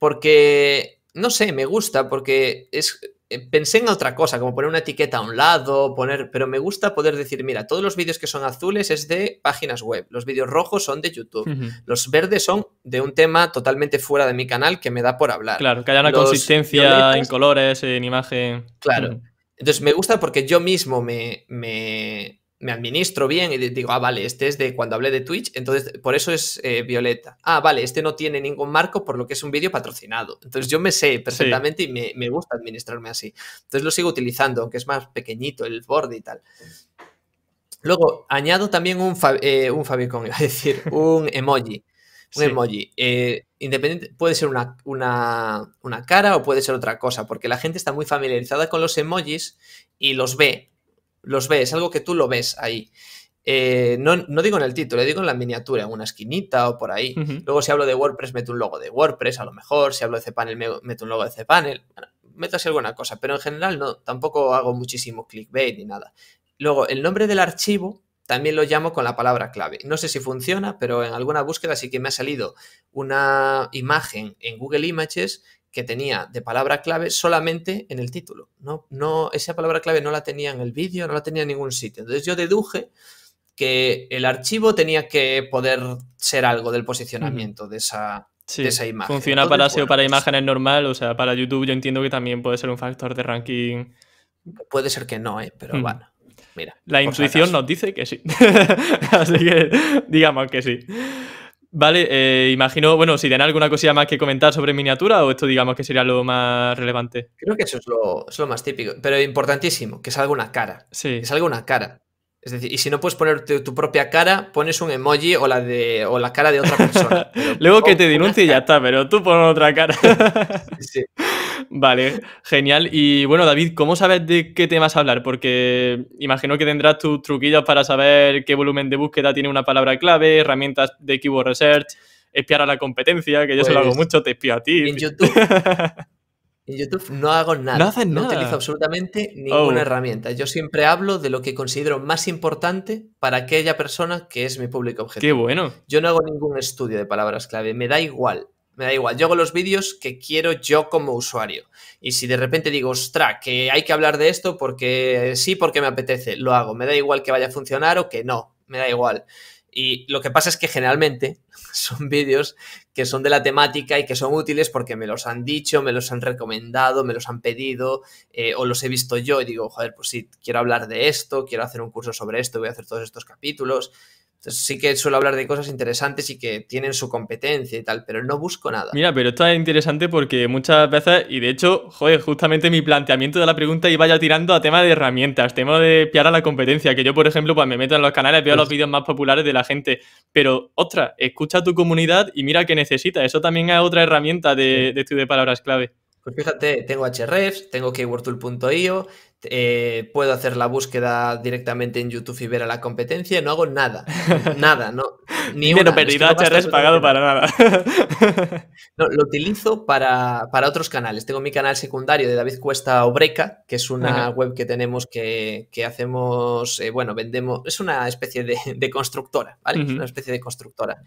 porque, no sé, me gusta, porque es, eh, pensé en otra cosa, como poner una etiqueta a un lado, poner, pero me gusta poder decir, mira, todos los vídeos que son azules es de páginas web, los vídeos rojos son de YouTube, los verdes son de un tema totalmente fuera de mi canal que me da por hablar. Claro, que haya una consistencia en colores, en imagen. Claro. Entonces me gusta porque yo mismo me me administro bien y digo, ah, vale, este es de cuando hablé de Twitch, entonces por eso es eh, violeta. Ah, vale, este no tiene ningún marco por lo que es un vídeo patrocinado. Entonces yo me sé perfectamente y me, gusta administrarme así. Entonces lo sigo utilizando, aunque es más pequeñito el borde y tal. Luego añado también un, eh, un favicon, decir, un emoji. Un emoji. Eh, independiente, puede ser una, una cara o puede ser otra cosa, porque la gente está muy familiarizada con los emojis y los ve los ves, algo que tú lo ves ahí. Eh, no, digo en el título, digo en la miniatura, en una esquinita o por ahí. Luego, si hablo de WordPress, meto un logo de WordPress, a lo mejor. Si hablo de cPanel, meto un logo de cPanel. Bueno, meto alguna cosa, pero en general no, tampoco hago muchísimo clickbait ni nada. Luego, el nombre del archivo también lo llamo con la palabra clave. No sé si funciona, pero en alguna búsqueda sí que me ha salido una imagen en Google Images que tenía de palabra clave solamente en el título. No, no, esa palabra clave no la tenía en el vídeo, no la tenía en ningún sitio. Entonces yo deduje que el archivo tenía que poder ser algo del posicionamiento de esa, imagen. Funciona para SEO, para pues imágenes normal, o sea, para YouTube yo entiendo que también puede ser un factor de ranking. Puede ser que no, ¿eh? pero bueno. Mira, la intuición nos dice que sí. Así que digamos que sí. Vale, eh, imagino, bueno, si tienen alguna cosilla más que comentar sobre miniatura o esto digamos que sería lo más relevante. Creo que eso es lo, es lo más típico, pero importantísimo, que salga una cara. Sí. Que salga una cara. Es decir, y si no puedes ponerte tu, propia cara, pones un emoji o la, de, la cara de otra persona. Luego que te oh, denuncie y ya está, pero tú pones otra cara. Vale, genial. Y bueno, David, ¿cómo sabes de qué temas hablar? Porque imagino que tendrás tus truquillos para saber qué volumen de búsqueda tiene una palabra clave, herramientas de Keyword Research, espiar a la competencia, que yo se lo hago pues mucho, te espío a ti. En YouTube. En YouTube no hago nada. No, utilizo absolutamente ninguna oh. herramienta. Yo siempre hablo de lo que considero más importante para aquella persona que es mi público objetivo. Qué bueno. Yo no hago ningún estudio de palabras clave. Me da igual. Me da igual. Yo hago los vídeos que quiero yo como usuario. Y si de repente digo, ostra, que hay que hablar de esto porque sí, porque me apetece, lo hago. Me da igual que vaya a funcionar o que no. Me da igual. Y lo que pasa es que generalmente son vídeos que son de la temática y que son útiles porque me los han dicho, me los han recomendado, me los han pedido eh, o los he visto yo y digo, joder, pues sí, quiero hablar de esto, quiero hacer un curso sobre esto, voy a hacer todos estos capítulos sí que suelo hablar de cosas interesantes y que tienen su competencia y tal, pero no busco nada. Mira, pero esto es interesante porque muchas veces, y de hecho, joder, justamente mi planteamiento de la pregunta iba ya tirando a tema de herramientas, tema de piar a la competencia, que yo, por ejemplo, pues me meto en los canales, veo los vídeos más populares de la gente, pero, ostras, escucha a tu comunidad y mira qué necesita. Eso también es otra herramienta de, de estudio de palabras clave. Pues fíjate, tengo hrefs, tengo keywordtool.io, eh, puedo hacer la búsqueda directamente en YouTube y ver a la competencia, no hago nada, nada, no, ni un es pagado para nada. no, lo utilizo para, otros canales. Tengo mi canal secundario de David Cuesta Obreca, que es una web que tenemos que, que hacemos, eh, bueno, vendemos, es una especie de, constructora, ¿vale? Es una especie de constructora.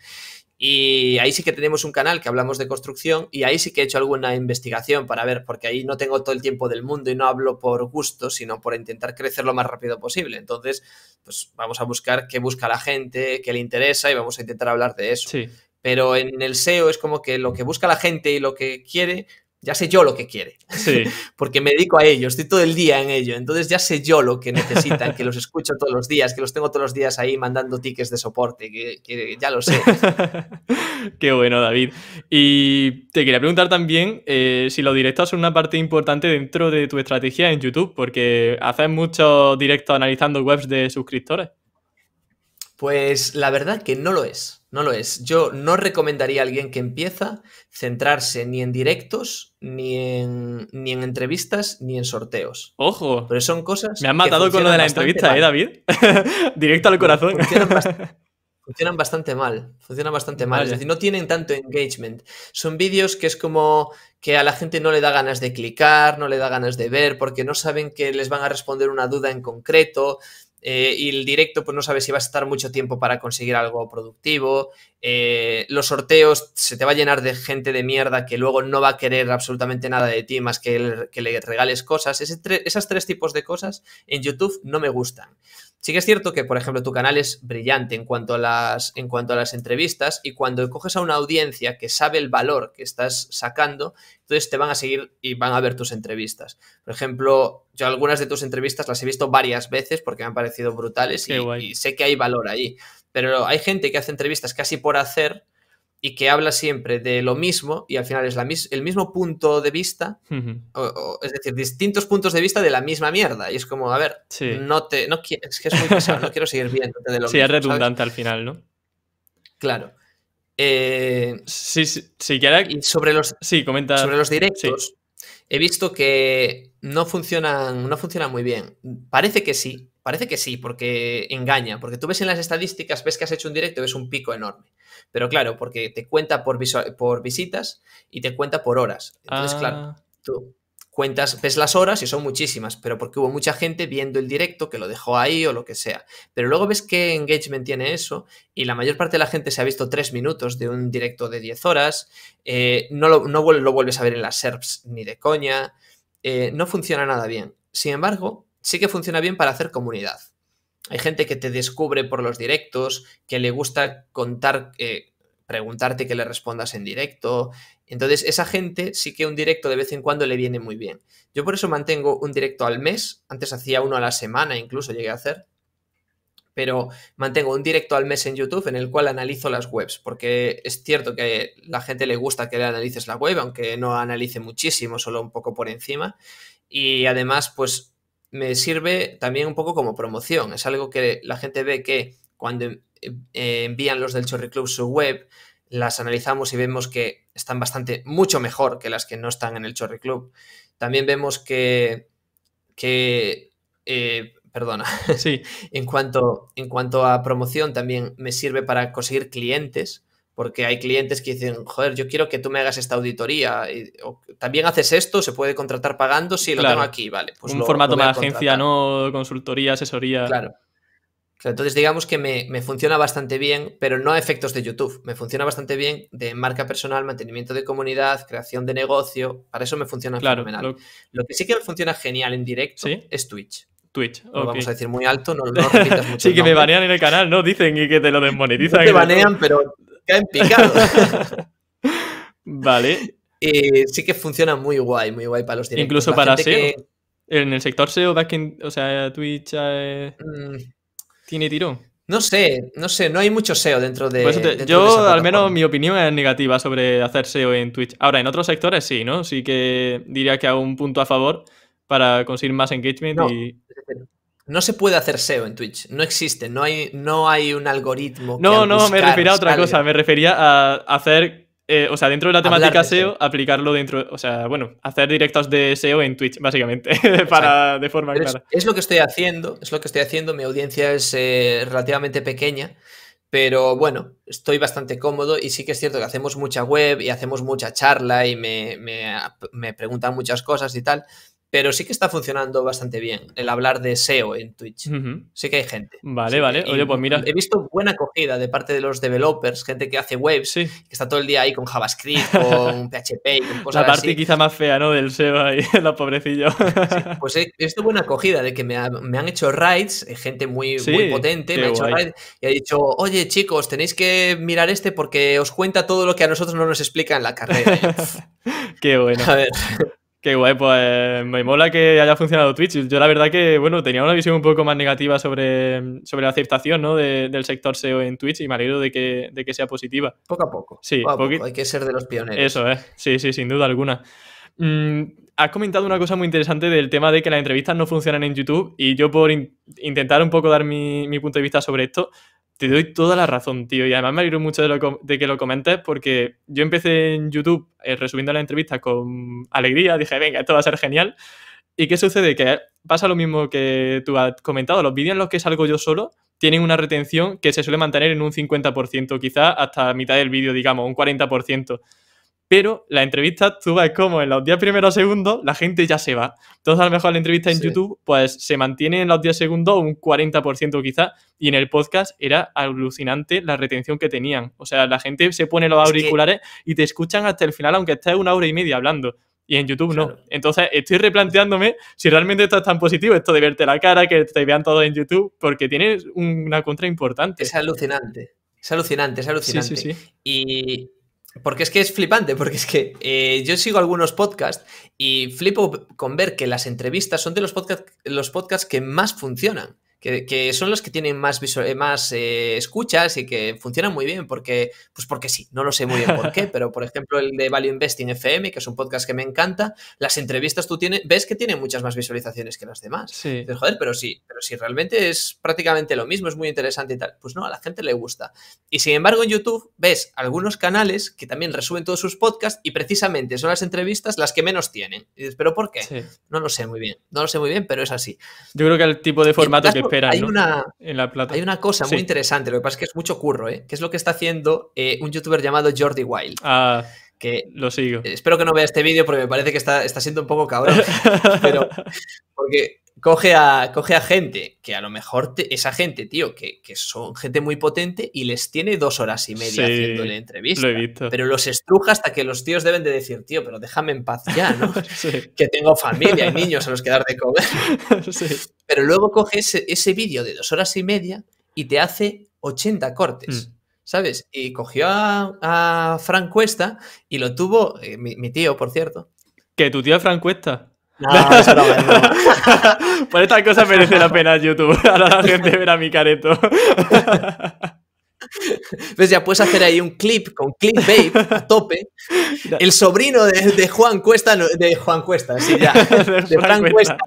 Y ahí sí que tenemos un canal que hablamos de construcción y ahí sí que he hecho alguna investigación para ver, porque ahí no tengo todo el tiempo del mundo y no hablo por gusto sino por intentar crecer lo más rápido posible. Entonces, pues vamos a buscar qué busca la gente, qué le interesa y vamos a intentar hablar de eso. Pero en el SEO es como que lo que busca la gente y lo que quiere ya sé yo lo que quiere, porque me dedico a ello, estoy todo el día en ello, entonces ya sé yo lo que necesitan, que los escucho todos los días, que los tengo todos los días ahí mandando tickets de soporte, que, ya lo sé. Qué bueno, David. Y te quería preguntar también eh, si los directos son una parte importante dentro de tu estrategia en YouTube, porque haces mucho directo analizando webs de suscriptores. Pues la verdad que no lo es. No lo es. Yo no recomendaría a alguien que empieza centrarse ni en directos, ni en, ni en entrevistas, ni en sorteos. Ojo. Pero son cosas. Me han matado con lo de la entrevista, ¿eh, David? Directo al corazón. Funcionan, bastante mal. Funcionan bastante mal. Es decir, no tienen tanto engagement. Son vídeos que es como que a la gente no le da ganas de clicar, no le da ganas de ver, porque no saben que les van a responder una duda en concreto. Eh, y el directo pues no sabes si vas a estar mucho tiempo para conseguir algo productivo, eh, los sorteos se te va a llenar de gente de mierda que luego no va a querer absolutamente nada de ti más que, que le regales cosas, esas tres tipos de cosas en YouTube no me gustan. Sí que es cierto que, por ejemplo, tu canal es brillante en cuanto a las, en cuanto a las entrevistas y cuando coges a una audiencia que sabe el valor que estás sacando, entonces te van a seguir y van a ver tus entrevistas. Por ejemplo, yo algunas de tus entrevistas las he visto varias veces porque me han parecido brutales y, y, sé que hay valor ahí. Pero hay gente que hace entrevistas casi por hacer y que habla siempre de lo mismo y al final es la el mismo punto de vista, es decir, distintos puntos de vista de la misma mierda. Y es como, a ver, no te, no es que es muy pesado, no quiero seguir viéndote de lo Sí, es redundante al final, ¿no? Claro. Eh, sí, sí, sí y sobre los, sí, comenta... sobre los directos, he visto que no funcionan, no funcionan muy bien. Parece que sí, parece que sí, porque engaña, porque tú ves en las estadísticas, ves que has hecho un directo y ves un pico enorme. Pero claro, porque te cuenta por, visitas y te cuenta por horas. Entonces, claro, ah. tú cuentas, ves las horas y son muchísimas, pero porque hubo mucha gente viendo el directo que lo dejó ahí o lo que sea. Pero luego ves qué engagement tiene eso y la mayor parte de la gente se ha visto tres minutos de un directo de 10 horas, eh, no, lo, vuelves a ver en las SERPs ni de coña, eh, no funciona nada bien. Sin embargo, sí que funciona bien para hacer comunidad hay gente que te descubre por los directos, que le gusta contar, eh, preguntarte que le respondas en directo. Entonces, esa gente sí que un directo de vez en cuando le viene muy bien. Yo por eso mantengo un directo al mes, antes hacía uno a la semana, incluso llegué a hacer, pero mantengo un directo al mes en YouTube en el cual analizo las webs, porque es cierto que a la gente le gusta que le analices la web, aunque no analice muchísimo, solo un poco por encima. Y además, pues me sirve también un poco como promoción. Es algo que la gente ve que cuando em, em, eh, envían los del Chorri Club su web, las analizamos y vemos que están bastante, mucho mejor que las que no están en el Chorri Club. También vemos que, que eh, perdona, sí. en, cuanto, en cuanto a promoción también me sirve para conseguir clientes porque hay clientes que dicen, joder, yo quiero que tú me hagas esta auditoría. Y, También haces esto, se puede contratar pagando, si lo tengo aquí, vale. Pues Un formato de más agencia, ¿no? Consultoría, asesoría. Claro. Entonces, digamos que me, funciona bastante bien, pero no a efectos de YouTube. Me funciona bastante bien de marca personal, mantenimiento de comunidad, creación de negocio. Para eso me funciona fenomenal. Lo... que sí que me funciona genial en directo es Twitch. Twitch. vamos a decir muy alto, no, lo repitas mucho. sí, que me banean en el canal, ¿no? Dicen y que te lo desmonetizan. No te banean, pero caen picado. vale. Y eh, sí que funciona muy guay, muy guay para los Incluso para SEO. En el sector SEO, o sea, Twitch eh, mm. tiene tirón. No sé, no sé, no hay mucho SEO dentro de. yo, al menos, mi opinión es negativa sobre hacer SEO en Twitch. Ahora, en otros sectores sí, ¿no? Sí que diría que hago un punto a favor para conseguir más engagement y. No se puede hacer SEO en Twitch, no existe, no hay, no hay un algoritmo. No, no, me refería a otra cosa, me refería a hacer, eh, o sea, dentro de la temática SEO, aplicarlo dentro, o sea, bueno, hacer directos de SEO en Twitch, básicamente, para, de forma clara. Es, lo que estoy haciendo, es lo que estoy haciendo, mi audiencia es eh, relativamente pequeña. Pero bueno, estoy bastante cómodo y sí que es cierto que hacemos mucha web y hacemos mucha charla y me, me, me preguntan muchas cosas y tal, pero sí que está funcionando bastante bien el hablar de SEO en Twitch. Sí que hay gente. Vale, vale. Oye, pues mira. He visto buena acogida de parte de los developers, gente que hace webs, que está todo el día ahí con JavaScript, con PHP con cosas así. La parte quizá más fea, ¿no? Del SEO ahí, la pobrecillo. pues he visto buena acogida de que me, han hecho raids, eh, gente muy, muy potente, me ha hecho raids y ha dicho, oye chicos, tenéis que mirar este porque os cuenta todo lo que a nosotros no nos explica en la carrera. qué bueno. A ver. Qué guay, pues me mola que haya funcionado Twitch. Yo la verdad que, bueno, tenía una visión un poco más negativa sobre, sobre la aceptación del sector SEO en Twitch y me alegro de que, sea positiva. Poco a poco. Sí, hay que ser de los pioneros. Eso es, sí, sí, sin duda alguna. Mm, has comentado una cosa muy interesante del tema de que las entrevistas no funcionan en YouTube y yo por intentar un poco dar mi, mi punto de vista sobre esto, te doy toda la razón, tío. Y además me alegro mucho de, que lo comentes porque yo empecé en YouTube eh, resumiendo la entrevista con alegría. Dije, venga, esto va a ser genial. ¿Y qué sucede? Que pasa lo mismo que tú has comentado. Los vídeos en los que salgo yo solo tienen una retención que se suele mantener en un 50%, quizás hasta mitad del vídeo, digamos, un 40%. Pero la entrevista, tú vas como en los 10 primeros segundos, la gente ya se va. Entonces, a lo mejor la entrevista en YouTube, pues se mantiene en los 10 segundos un 40% quizás. Y en el podcast era alucinante la retención que tenían. O sea, la gente se pone los auriculares y te escuchan hasta el final, aunque estés una hora y media hablando. Y en YouTube no. Entonces, estoy replanteándome si realmente esto es tan positivo, esto de verte la cara, que te vean todo en YouTube, porque tienes una contra importante. Es alucinante. Es alucinante, es alucinante. Sí, sí, sí. Y, porque es que es flipante, porque es que eh, yo sigo algunos podcasts y flipo con ver que las entrevistas son de los, podcasts los podcasts que más funcionan que, son las que tienen más, eh, más eh, escuchas y que funcionan muy bien porque, pues porque sí, no lo sé muy bien por qué, pero por ejemplo el de Value Investing FM, que es un podcast que me encanta, las entrevistas tú tienes, ves que tienen muchas más visualizaciones que las demás. Sí. joder, pero sí, pero si realmente es prácticamente lo mismo, es muy interesante y tal. Pues no, a la gente le gusta. Y sin embargo en YouTube ves algunos canales que también resumen todos sus podcasts y precisamente son las entrevistas las que menos tienen. Y dices, ¿pero por qué? No lo sé muy bien, no lo sé muy bien, pero es así. Yo creo que el tipo de formato que hay una, Hay una cosa muy interesante, lo que pasa es que es mucho curro, ¿eh? que es lo que está haciendo eh, un youtuber llamado Jordi Wild. Ah que lo sigo. Espero que no vea este vídeo porque me parece que está, siendo un poco cabrón. pero porque coge a, coge a gente que a lo mejor te, esa gente, tío, que, son gente muy potente y les tiene dos horas y media haciendo haciéndole entrevista. Lo he visto. Pero los estruja hasta que los tíos deben de decir, tío, pero déjame en paz ya, ¿no? Que tengo familia y niños a los que dar de comer. Pero luego coge ese, vídeo de dos horas y media y te hace 80 cortes. Mm. ¿sabes? Y cogió a, a Frank Cuesta y lo tuvo, eh, mi, tío, por cierto. ¿Que tu tío es Frank Cuesta? No, por pues estas cosas merece la pena YouTube. Ahora la gente a mi careto. pues ya puedes hacer ahí un clip con clickbait a tope. El sobrino de, Juan Cuesta, de Juan Cuesta, sí, ya. De Fran Cuesta.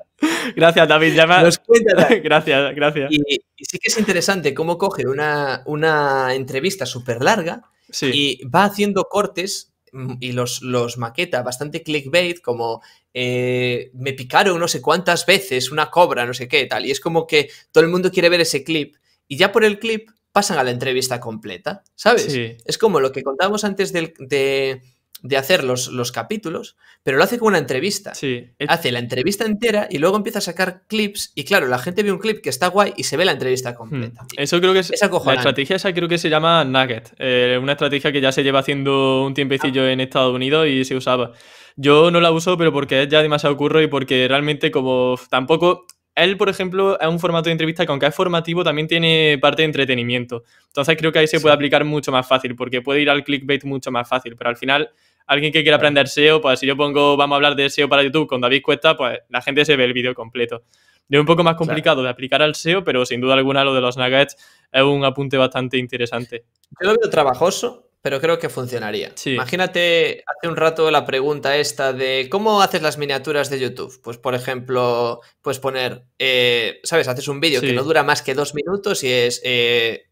Gracias, David. Ya gracias, gracias. Y, sí que es interesante cómo coge una, una entrevista súper larga y va haciendo cortes mm, y los, los maqueta bastante clickbait, como eh, me picaron no sé cuántas veces una cobra, no sé qué, tal. Y es como que todo el mundo quiere ver ese clip. Y ya por el clip pasan a la entrevista completa, ¿sabes? Es como lo que contábamos antes de, hacer los, capítulos, pero lo hace como una entrevista. Sí. Hace la entrevista entera y luego empieza a sacar clips y claro, la gente ve un clip que está guay y se ve la entrevista hmm. completa. Eso creo que es, la estrategia esa creo que se llama Nugget, eh, una estrategia que ya se lleva haciendo un tiempecillo ah. en Estados Unidos y se usaba. Yo no la uso, pero porque es ya demasiado curro y porque realmente como tampoco él, por ejemplo, es un formato de entrevista que aunque es formativo, también tiene parte de entretenimiento. Entonces creo que ahí se puede aplicar mucho más fácil, porque puede ir al clickbait mucho más fácil, pero al final alguien que quiera aprender SEO, pues si yo pongo vamos a hablar de SEO para YouTube con David Cuesta, pues la gente se ve el vídeo completo. Es un poco más complicado de aplicar al SEO, pero sin duda alguna lo de los nuggets es un apunte bastante interesante. Yo lo veo trabajoso, pero creo que funcionaría. Imagínate hace un rato la pregunta esta de cómo haces las miniaturas de YouTube. Pues, por ejemplo, puedes poner, eh, ¿sabes? Haces un vídeo que no dura más que dos minutos y es eh,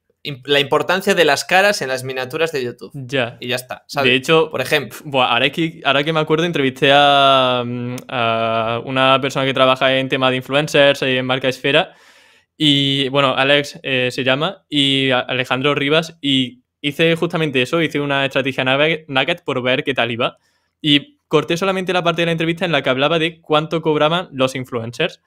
la importancia de las caras en las miniaturas de YouTube. Ya. Y ya está. De hecho, por ejemplo. ahora, que, me acuerdo, entrevisté mm, a, una persona que trabaja en tema de influencers y en marca esfera. Y bueno, Alex eh, se llama, y Alejandro Rivas, y hice justamente eso, hice una estrategia nugget por ver qué tal iba y corté solamente la parte de la entrevista en la que hablaba de cuánto cobraban los influencers.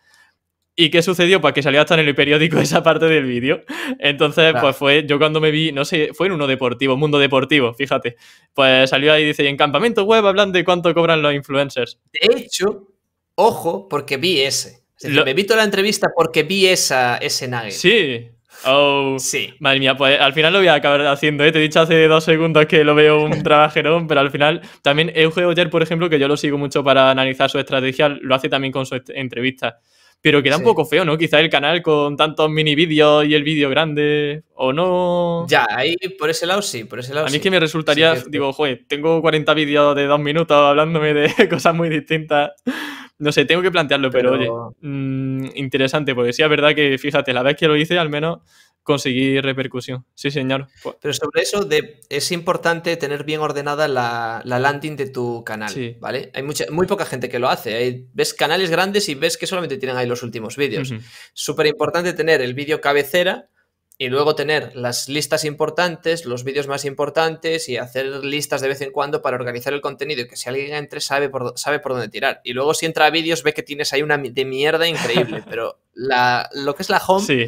¿Y qué sucedió? Pues que salió hasta en el periódico esa parte del vídeo. Entonces, pues fue, yo cuando me vi, no sé, fue en uno deportivo, mundo deportivo, fíjate. Pues salió ahí, dice, en campamento web hablan de cuánto cobran los influencers. De hecho, ojo, porque vi ese. Lo... me vi toda la entrevista porque vi esa, ese nugget. Sí, Oh, sí. Madre mía, pues al final lo voy a acabar haciendo, ¿eh? Te he dicho hace dos segundos que lo veo un trabajerón, pero al final también Eugeo Oyer, por ejemplo, que yo lo sigo mucho para analizar su estrategia, lo hace también con su entrevista. Pero queda un poco feo, ¿no? Quizá el canal con tantos mini vídeos y el vídeo grande, o no. Ya, ahí por ese lado sí, por ese lado A mí es que me resultaría, digo, joder, tengo 40 vídeos de dos minutos hablándome de cosas muy distintas. No sé, tengo que plantearlo, pero, oye, mm, interesante, porque sí es verdad que, fíjate, la vez que lo hice, al menos conseguir repercusión. Sí, señor. Pero sobre eso es importante tener bien ordenada la, landing de tu canal, ¿vale? Hay mucha, muy poca gente que lo hace. ves canales grandes y ves que solamente tienen ahí los últimos vídeos. Súper importante tener el vídeo cabecera y luego tener las listas importantes, los vídeos más importantes y hacer listas de vez en cuando para organizar el contenido y que si alguien entra sabe por, sabe por dónde tirar. Y luego si entra a vídeos ve que tienes ahí una de mierda increíble, pero la, lo que es la home... Sí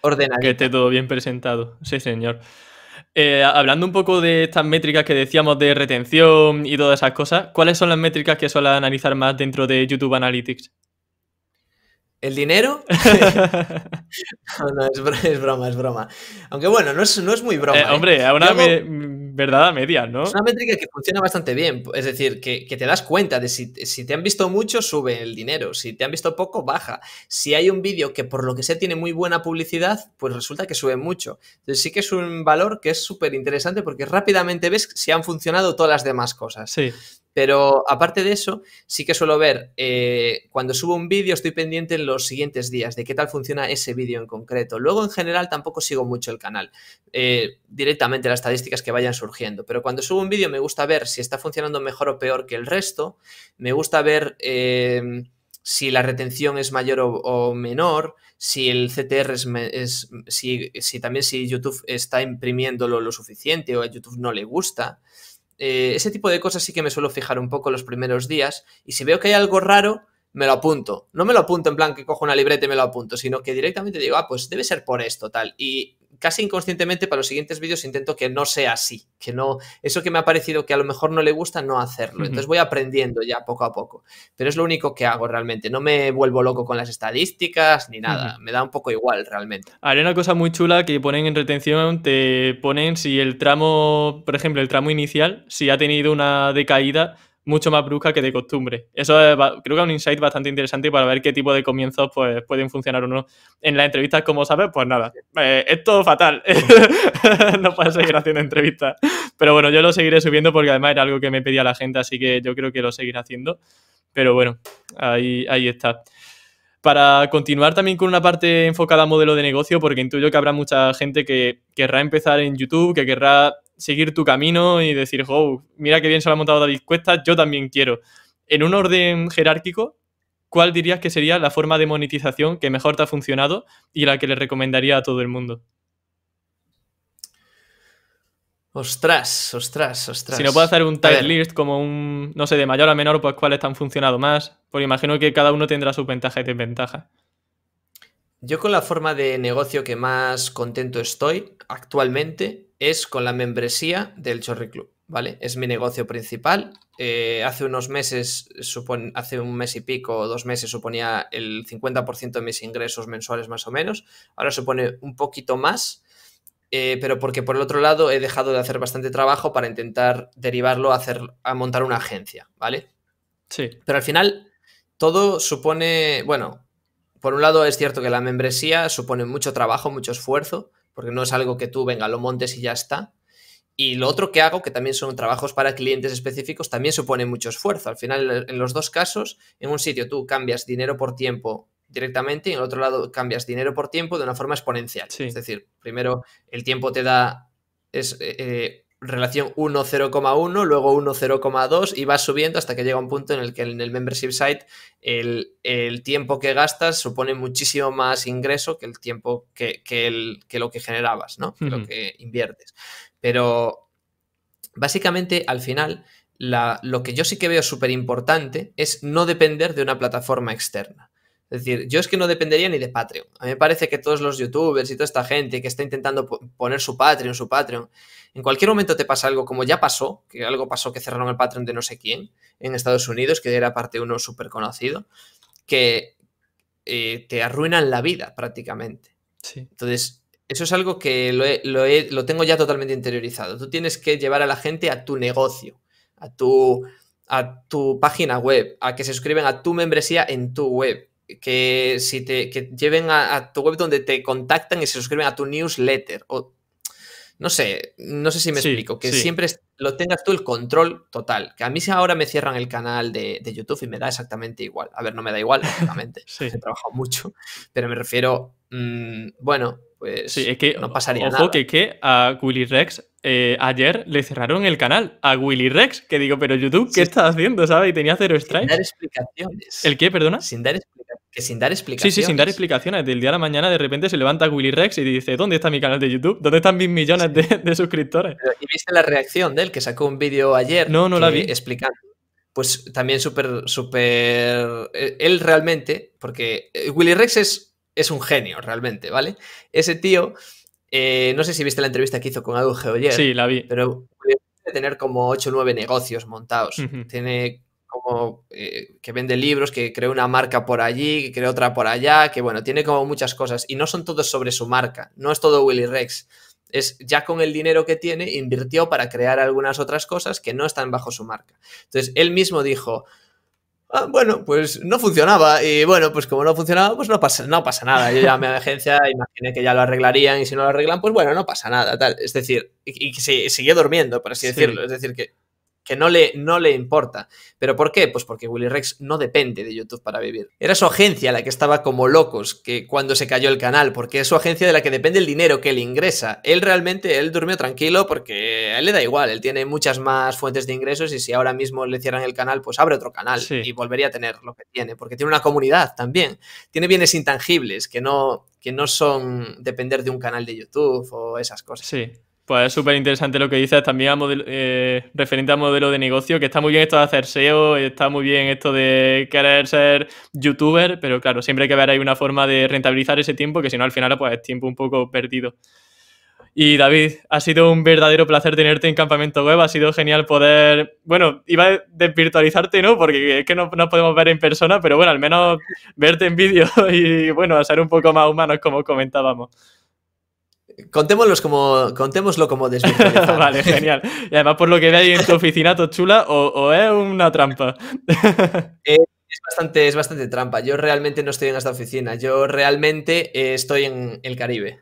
Ordenadito. Que esté todo bien presentado. Sí, señor. Eh, hablando un poco de estas métricas que decíamos de retención y todas esas cosas, ¿cuáles son las métricas que suele analizar más dentro de YouTube Analytics? ¿El dinero? es, broma, es broma. Aunque bueno, no es, muy broma. Eh, hombre, ¿eh? ahora me, verdad a media, ¿no? Es una métrica que funciona bastante bien. Es decir, que, te das cuenta de si, si, te han visto mucho, sube el dinero. Si te han visto poco, baja. Si hay un vídeo que por lo que sea tiene muy buena publicidad, pues resulta que sube mucho. Entonces sí que es un valor que es súper interesante porque rápidamente ves si han funcionado todas las demás cosas. Sí. Pero aparte de eso, sí que suelo ver, eh, cuando subo un vídeo estoy pendiente en los siguientes días de qué tal funciona ese vídeo en concreto. Luego, en general, tampoco sigo mucho el canal, eh, directamente las estadísticas que vayan surgiendo. Pero cuando subo un vídeo me gusta ver si está funcionando mejor o peor que el resto, me gusta ver... Eh, si la retención es mayor o, menor, si el CTR es, si, también si YouTube está imprimiéndolo lo suficiente o a YouTube no le gusta. Eh, ese tipo de cosas sí que me suelo fijar un poco los primeros días y si veo que hay algo raro, me lo apunto. No me lo apunto en plan que cojo una libreta y me lo apunto, sino que directamente digo, ah, pues debe ser por esto, tal. Y casi inconscientemente para los siguientes vídeos intento que no sea así, que no, eso que me ha parecido que a lo mejor no le gusta, no hacerlo. Entonces voy aprendiendo ya poco a poco. Pero es lo único que hago realmente. No me vuelvo loco con las estadísticas ni nada. Me da un poco igual realmente. Haré una cosa muy chula que ponen en retención, te ponen si el tramo, por ejemplo, el tramo inicial, si ha tenido una decaída mucho más brusca que de costumbre. Eso creo que es un insight bastante interesante para ver qué tipo de comienzos pues, pueden funcionar o no. En las entrevistas, como sabes, pues nada, eh, es todo fatal. no puedes seguir haciendo entrevistas. Pero bueno, yo lo seguiré subiendo porque además era algo que me pedía la gente, así que yo creo que lo seguiré haciendo. Pero bueno, ahí, ahí está. Para continuar también con una parte enfocada a modelo de negocio, porque intuyo que habrá mucha gente que querrá empezar en YouTube, que querrá seguir tu camino y decir, oh, mira qué bien se lo ha montado David Cuesta, yo también quiero. En un orden jerárquico, ¿cuál dirías que sería la forma de monetización que mejor te ha funcionado y la que le recomendaría a todo el mundo? Ostras, ostras, ostras. Si no puedo hacer un tight list como un, no sé, de mayor a menor, pues cuáles te han funcionado más. Porque imagino que cada uno tendrá sus ventajas y desventajas. Yo con la forma de negocio que más contento estoy actualmente es con la membresía del Chorri Club, ¿vale? Es mi negocio principal. Eh, hace unos meses, hace un mes y pico dos meses, suponía el 50% de mis ingresos mensuales más o menos. Ahora supone un poquito más, eh, pero porque por el otro lado he dejado de hacer bastante trabajo para intentar derivarlo a, hacer, a montar una agencia, ¿vale? Sí. Pero al final, todo supone, bueno, por un lado es cierto que la membresía supone mucho trabajo, mucho esfuerzo, porque no es algo que tú, venga, lo montes y ya está. Y lo otro que hago, que también son trabajos para clientes específicos, también supone mucho esfuerzo. Al final, en los dos casos, en un sitio tú cambias dinero por tiempo directamente y en el otro lado cambias dinero por tiempo de una forma exponencial. Es decir, primero el tiempo te da eh, eh, relación 1, 0,1, luego 1, 0,2 y vas subiendo hasta que llega un punto en el que en el membership site el, tiempo que gastas supone muchísimo más ingreso que el tiempo que, el, lo que generabas, ¿no? Que lo que inviertes. Pero básicamente al final lo que yo sí que veo súper importante es no depender de una plataforma externa. Es decir, yo es que no dependería ni de Patreon. A mí me parece que todos los youtubers y toda esta gente que está intentando poner su Patreon, su Patreon, en cualquier momento te pasa algo como ya pasó, que algo pasó que cerraron el Patreon de no sé quién en Estados Unidos, que era parte uno súper conocido, que eh, te arruinan la vida prácticamente. Entonces, eso es algo que lo, he, lo, lo tengo ya totalmente interiorizado. Tú tienes que llevar a la gente a tu negocio, a tu, a tu página web, a que se suscriben a tu membresía en tu web que, si te, lleven a, tu web donde te contactan y se suscriben a tu newsletter. O, no sé, no sé si me explico, que siempre lo tengas tú el control total. Que a mí si ahora me cierran el canal de, YouTube y me da exactamente igual. A ver, no me da igual, realmente He trabajado mucho, pero me refiero, mm, bueno, pues que, no pasaría nada. Ojo, que, que a Willy Rex eh, ayer le cerraron el canal. A Willy Rex, que digo, pero YouTube, ¿qué está haciendo? ¿Sabes? Y tenía cero strike Sin dar explicaciones. ¿El qué, perdona? Sin dar explicaciones que sin dar explicaciones. Sí, sí, sin dar explicaciones. Del día a la mañana de repente se levanta Willy Rex y dice, ¿dónde está mi canal de YouTube? ¿Dónde están mis millones de, suscriptores? ¿Y viste la reacción de él que sacó un vídeo ayer? No, no la vi. Explicando. Pues también súper, súper... E, él realmente, porque eh, Willy Rex es, es un genio realmente, ¿vale? Ese tío, eh, no sé si viste la entrevista que hizo con Aduge ayer. Sí, la vi. Pero tener como 8 o 9 negocios montados. Tiene como eh, que vende libros, que crea una marca por allí, que crea otra por allá, que bueno, tiene como muchas cosas y no son todos sobre su marca, no es todo Willy Rex. Es ya con el dinero que tiene, invirtió para crear algunas otras cosas que no están bajo su marca. Entonces, él mismo dijo, ah, bueno, pues no funcionaba. Y bueno, pues como no funcionaba, pues no pasa, no pasa nada. Yo llamé a la agencia, imaginé que ya lo arreglarían y si no lo arreglan, pues bueno, no pasa nada. Tal. Es decir, y, que siguió durmiendo, por así decirlo. Es decir, que que no le, no le importa. ¿Pero por qué? Pues porque Willy Rex no depende de YouTube para vivir. Era su agencia la que estaba como locos que cuando se cayó el canal, porque es su agencia de la que depende el dinero que él ingresa. Él realmente, él durmió tranquilo porque a él le da igual, él tiene muchas más fuentes de ingresos y si ahora mismo le cierran el canal, pues abre otro canal y volvería a tener lo que tiene, porque tiene una comunidad también, tiene bienes intangibles que no, que no son depender de un canal de YouTube o esas cosas. Sí. Pues es súper interesante lo que dices también eh, referente al modelo de negocio, que está muy bien esto de hacer SEO, está muy bien esto de querer ser youtuber, pero claro, siempre hay que ver ahí una forma de rentabilizar ese tiempo, que si no al final pues es tiempo un poco perdido. Y David, ha sido un verdadero placer tenerte en Campamento Web, ha sido genial poder, bueno, iba a desvirtualizarte, ¿no? Porque es que no nos podemos ver en persona, pero bueno, al menos verte en vídeo y bueno, ser un poco más humanos como comentábamos. Contémoslos como, contémoslo como desvirtualizado. vale, genial. Y además, por lo que ahí en tu oficina, todo chula, o, es una trampa. Eh, es, bastante, es bastante trampa. Yo realmente no estoy en esta oficina. Yo realmente eh, estoy en el Caribe.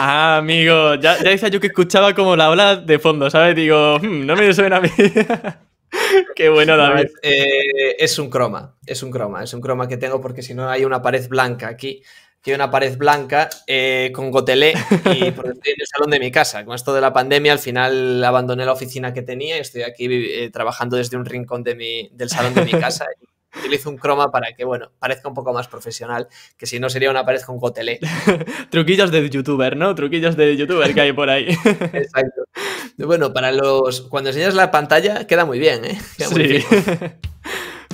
ah, amigo, ya, ya, decía yo que escuchaba como la ola de fondo, ¿sabes? Digo, hmm, no me suena a mí. Qué bueno, David. Eh, es un croma, es un croma, es un croma que tengo porque si no hay una pared blanca aquí tiene una pared blanca eh, con gotelé y por estoy en el salón de mi casa. Con esto de la pandemia, al final abandoné la oficina que tenía y estoy aquí eh, trabajando desde un rincón de mi, del salón de mi casa. utilizo un croma para que, bueno, parezca un poco más profesional, que si no sería una pared con gotelé. Truquillos de youtuber, ¿no? Truquillos de youtuber que hay por ahí. Exacto. Bueno, para los... Cuando enseñas la pantalla queda muy bien, ¿eh? sí.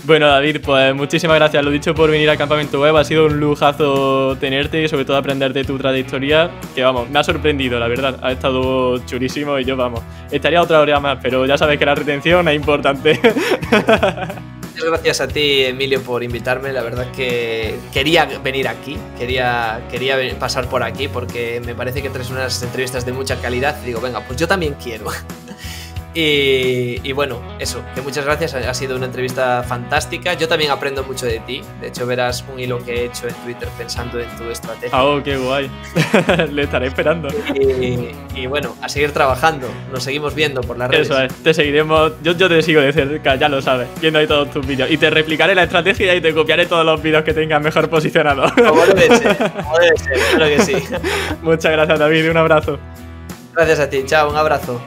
Bueno, David, pues muchísimas gracias, lo dicho, por venir al campamento web. Ha sido un lujazo tenerte y sobre todo aprenderte tu trayectoria, que vamos, me ha sorprendido, la verdad. Ha estado chulísimo y yo, vamos, estaría otra hora más, pero ya sabes que la retención es importante. Muchas gracias a ti, Emilio, por invitarme. La verdad es que quería venir aquí, quería, quería pasar por aquí porque me parece que traes unas entrevistas de mucha calidad. Y digo, venga, pues yo también quiero. Y, bueno, eso, que muchas gracias, ha sido una entrevista fantástica. Yo también aprendo mucho de ti. De hecho, verás un hilo que he hecho en Twitter pensando en tu estrategia. ¡Oh, qué guay! Le estaré esperando. Y, bueno, a seguir trabajando. Nos seguimos viendo por las redes. Eso es, te seguiremos. Yo, te sigo de cerca, ya lo sabes, viendo ahí todos tus vídeos. Y te replicaré la estrategia y te copiaré todos los vídeos que tengas mejor posicionado como debe ser, como debe ser, claro que sí. Muchas gracias, David. Un abrazo. Gracias a ti, chao, un abrazo.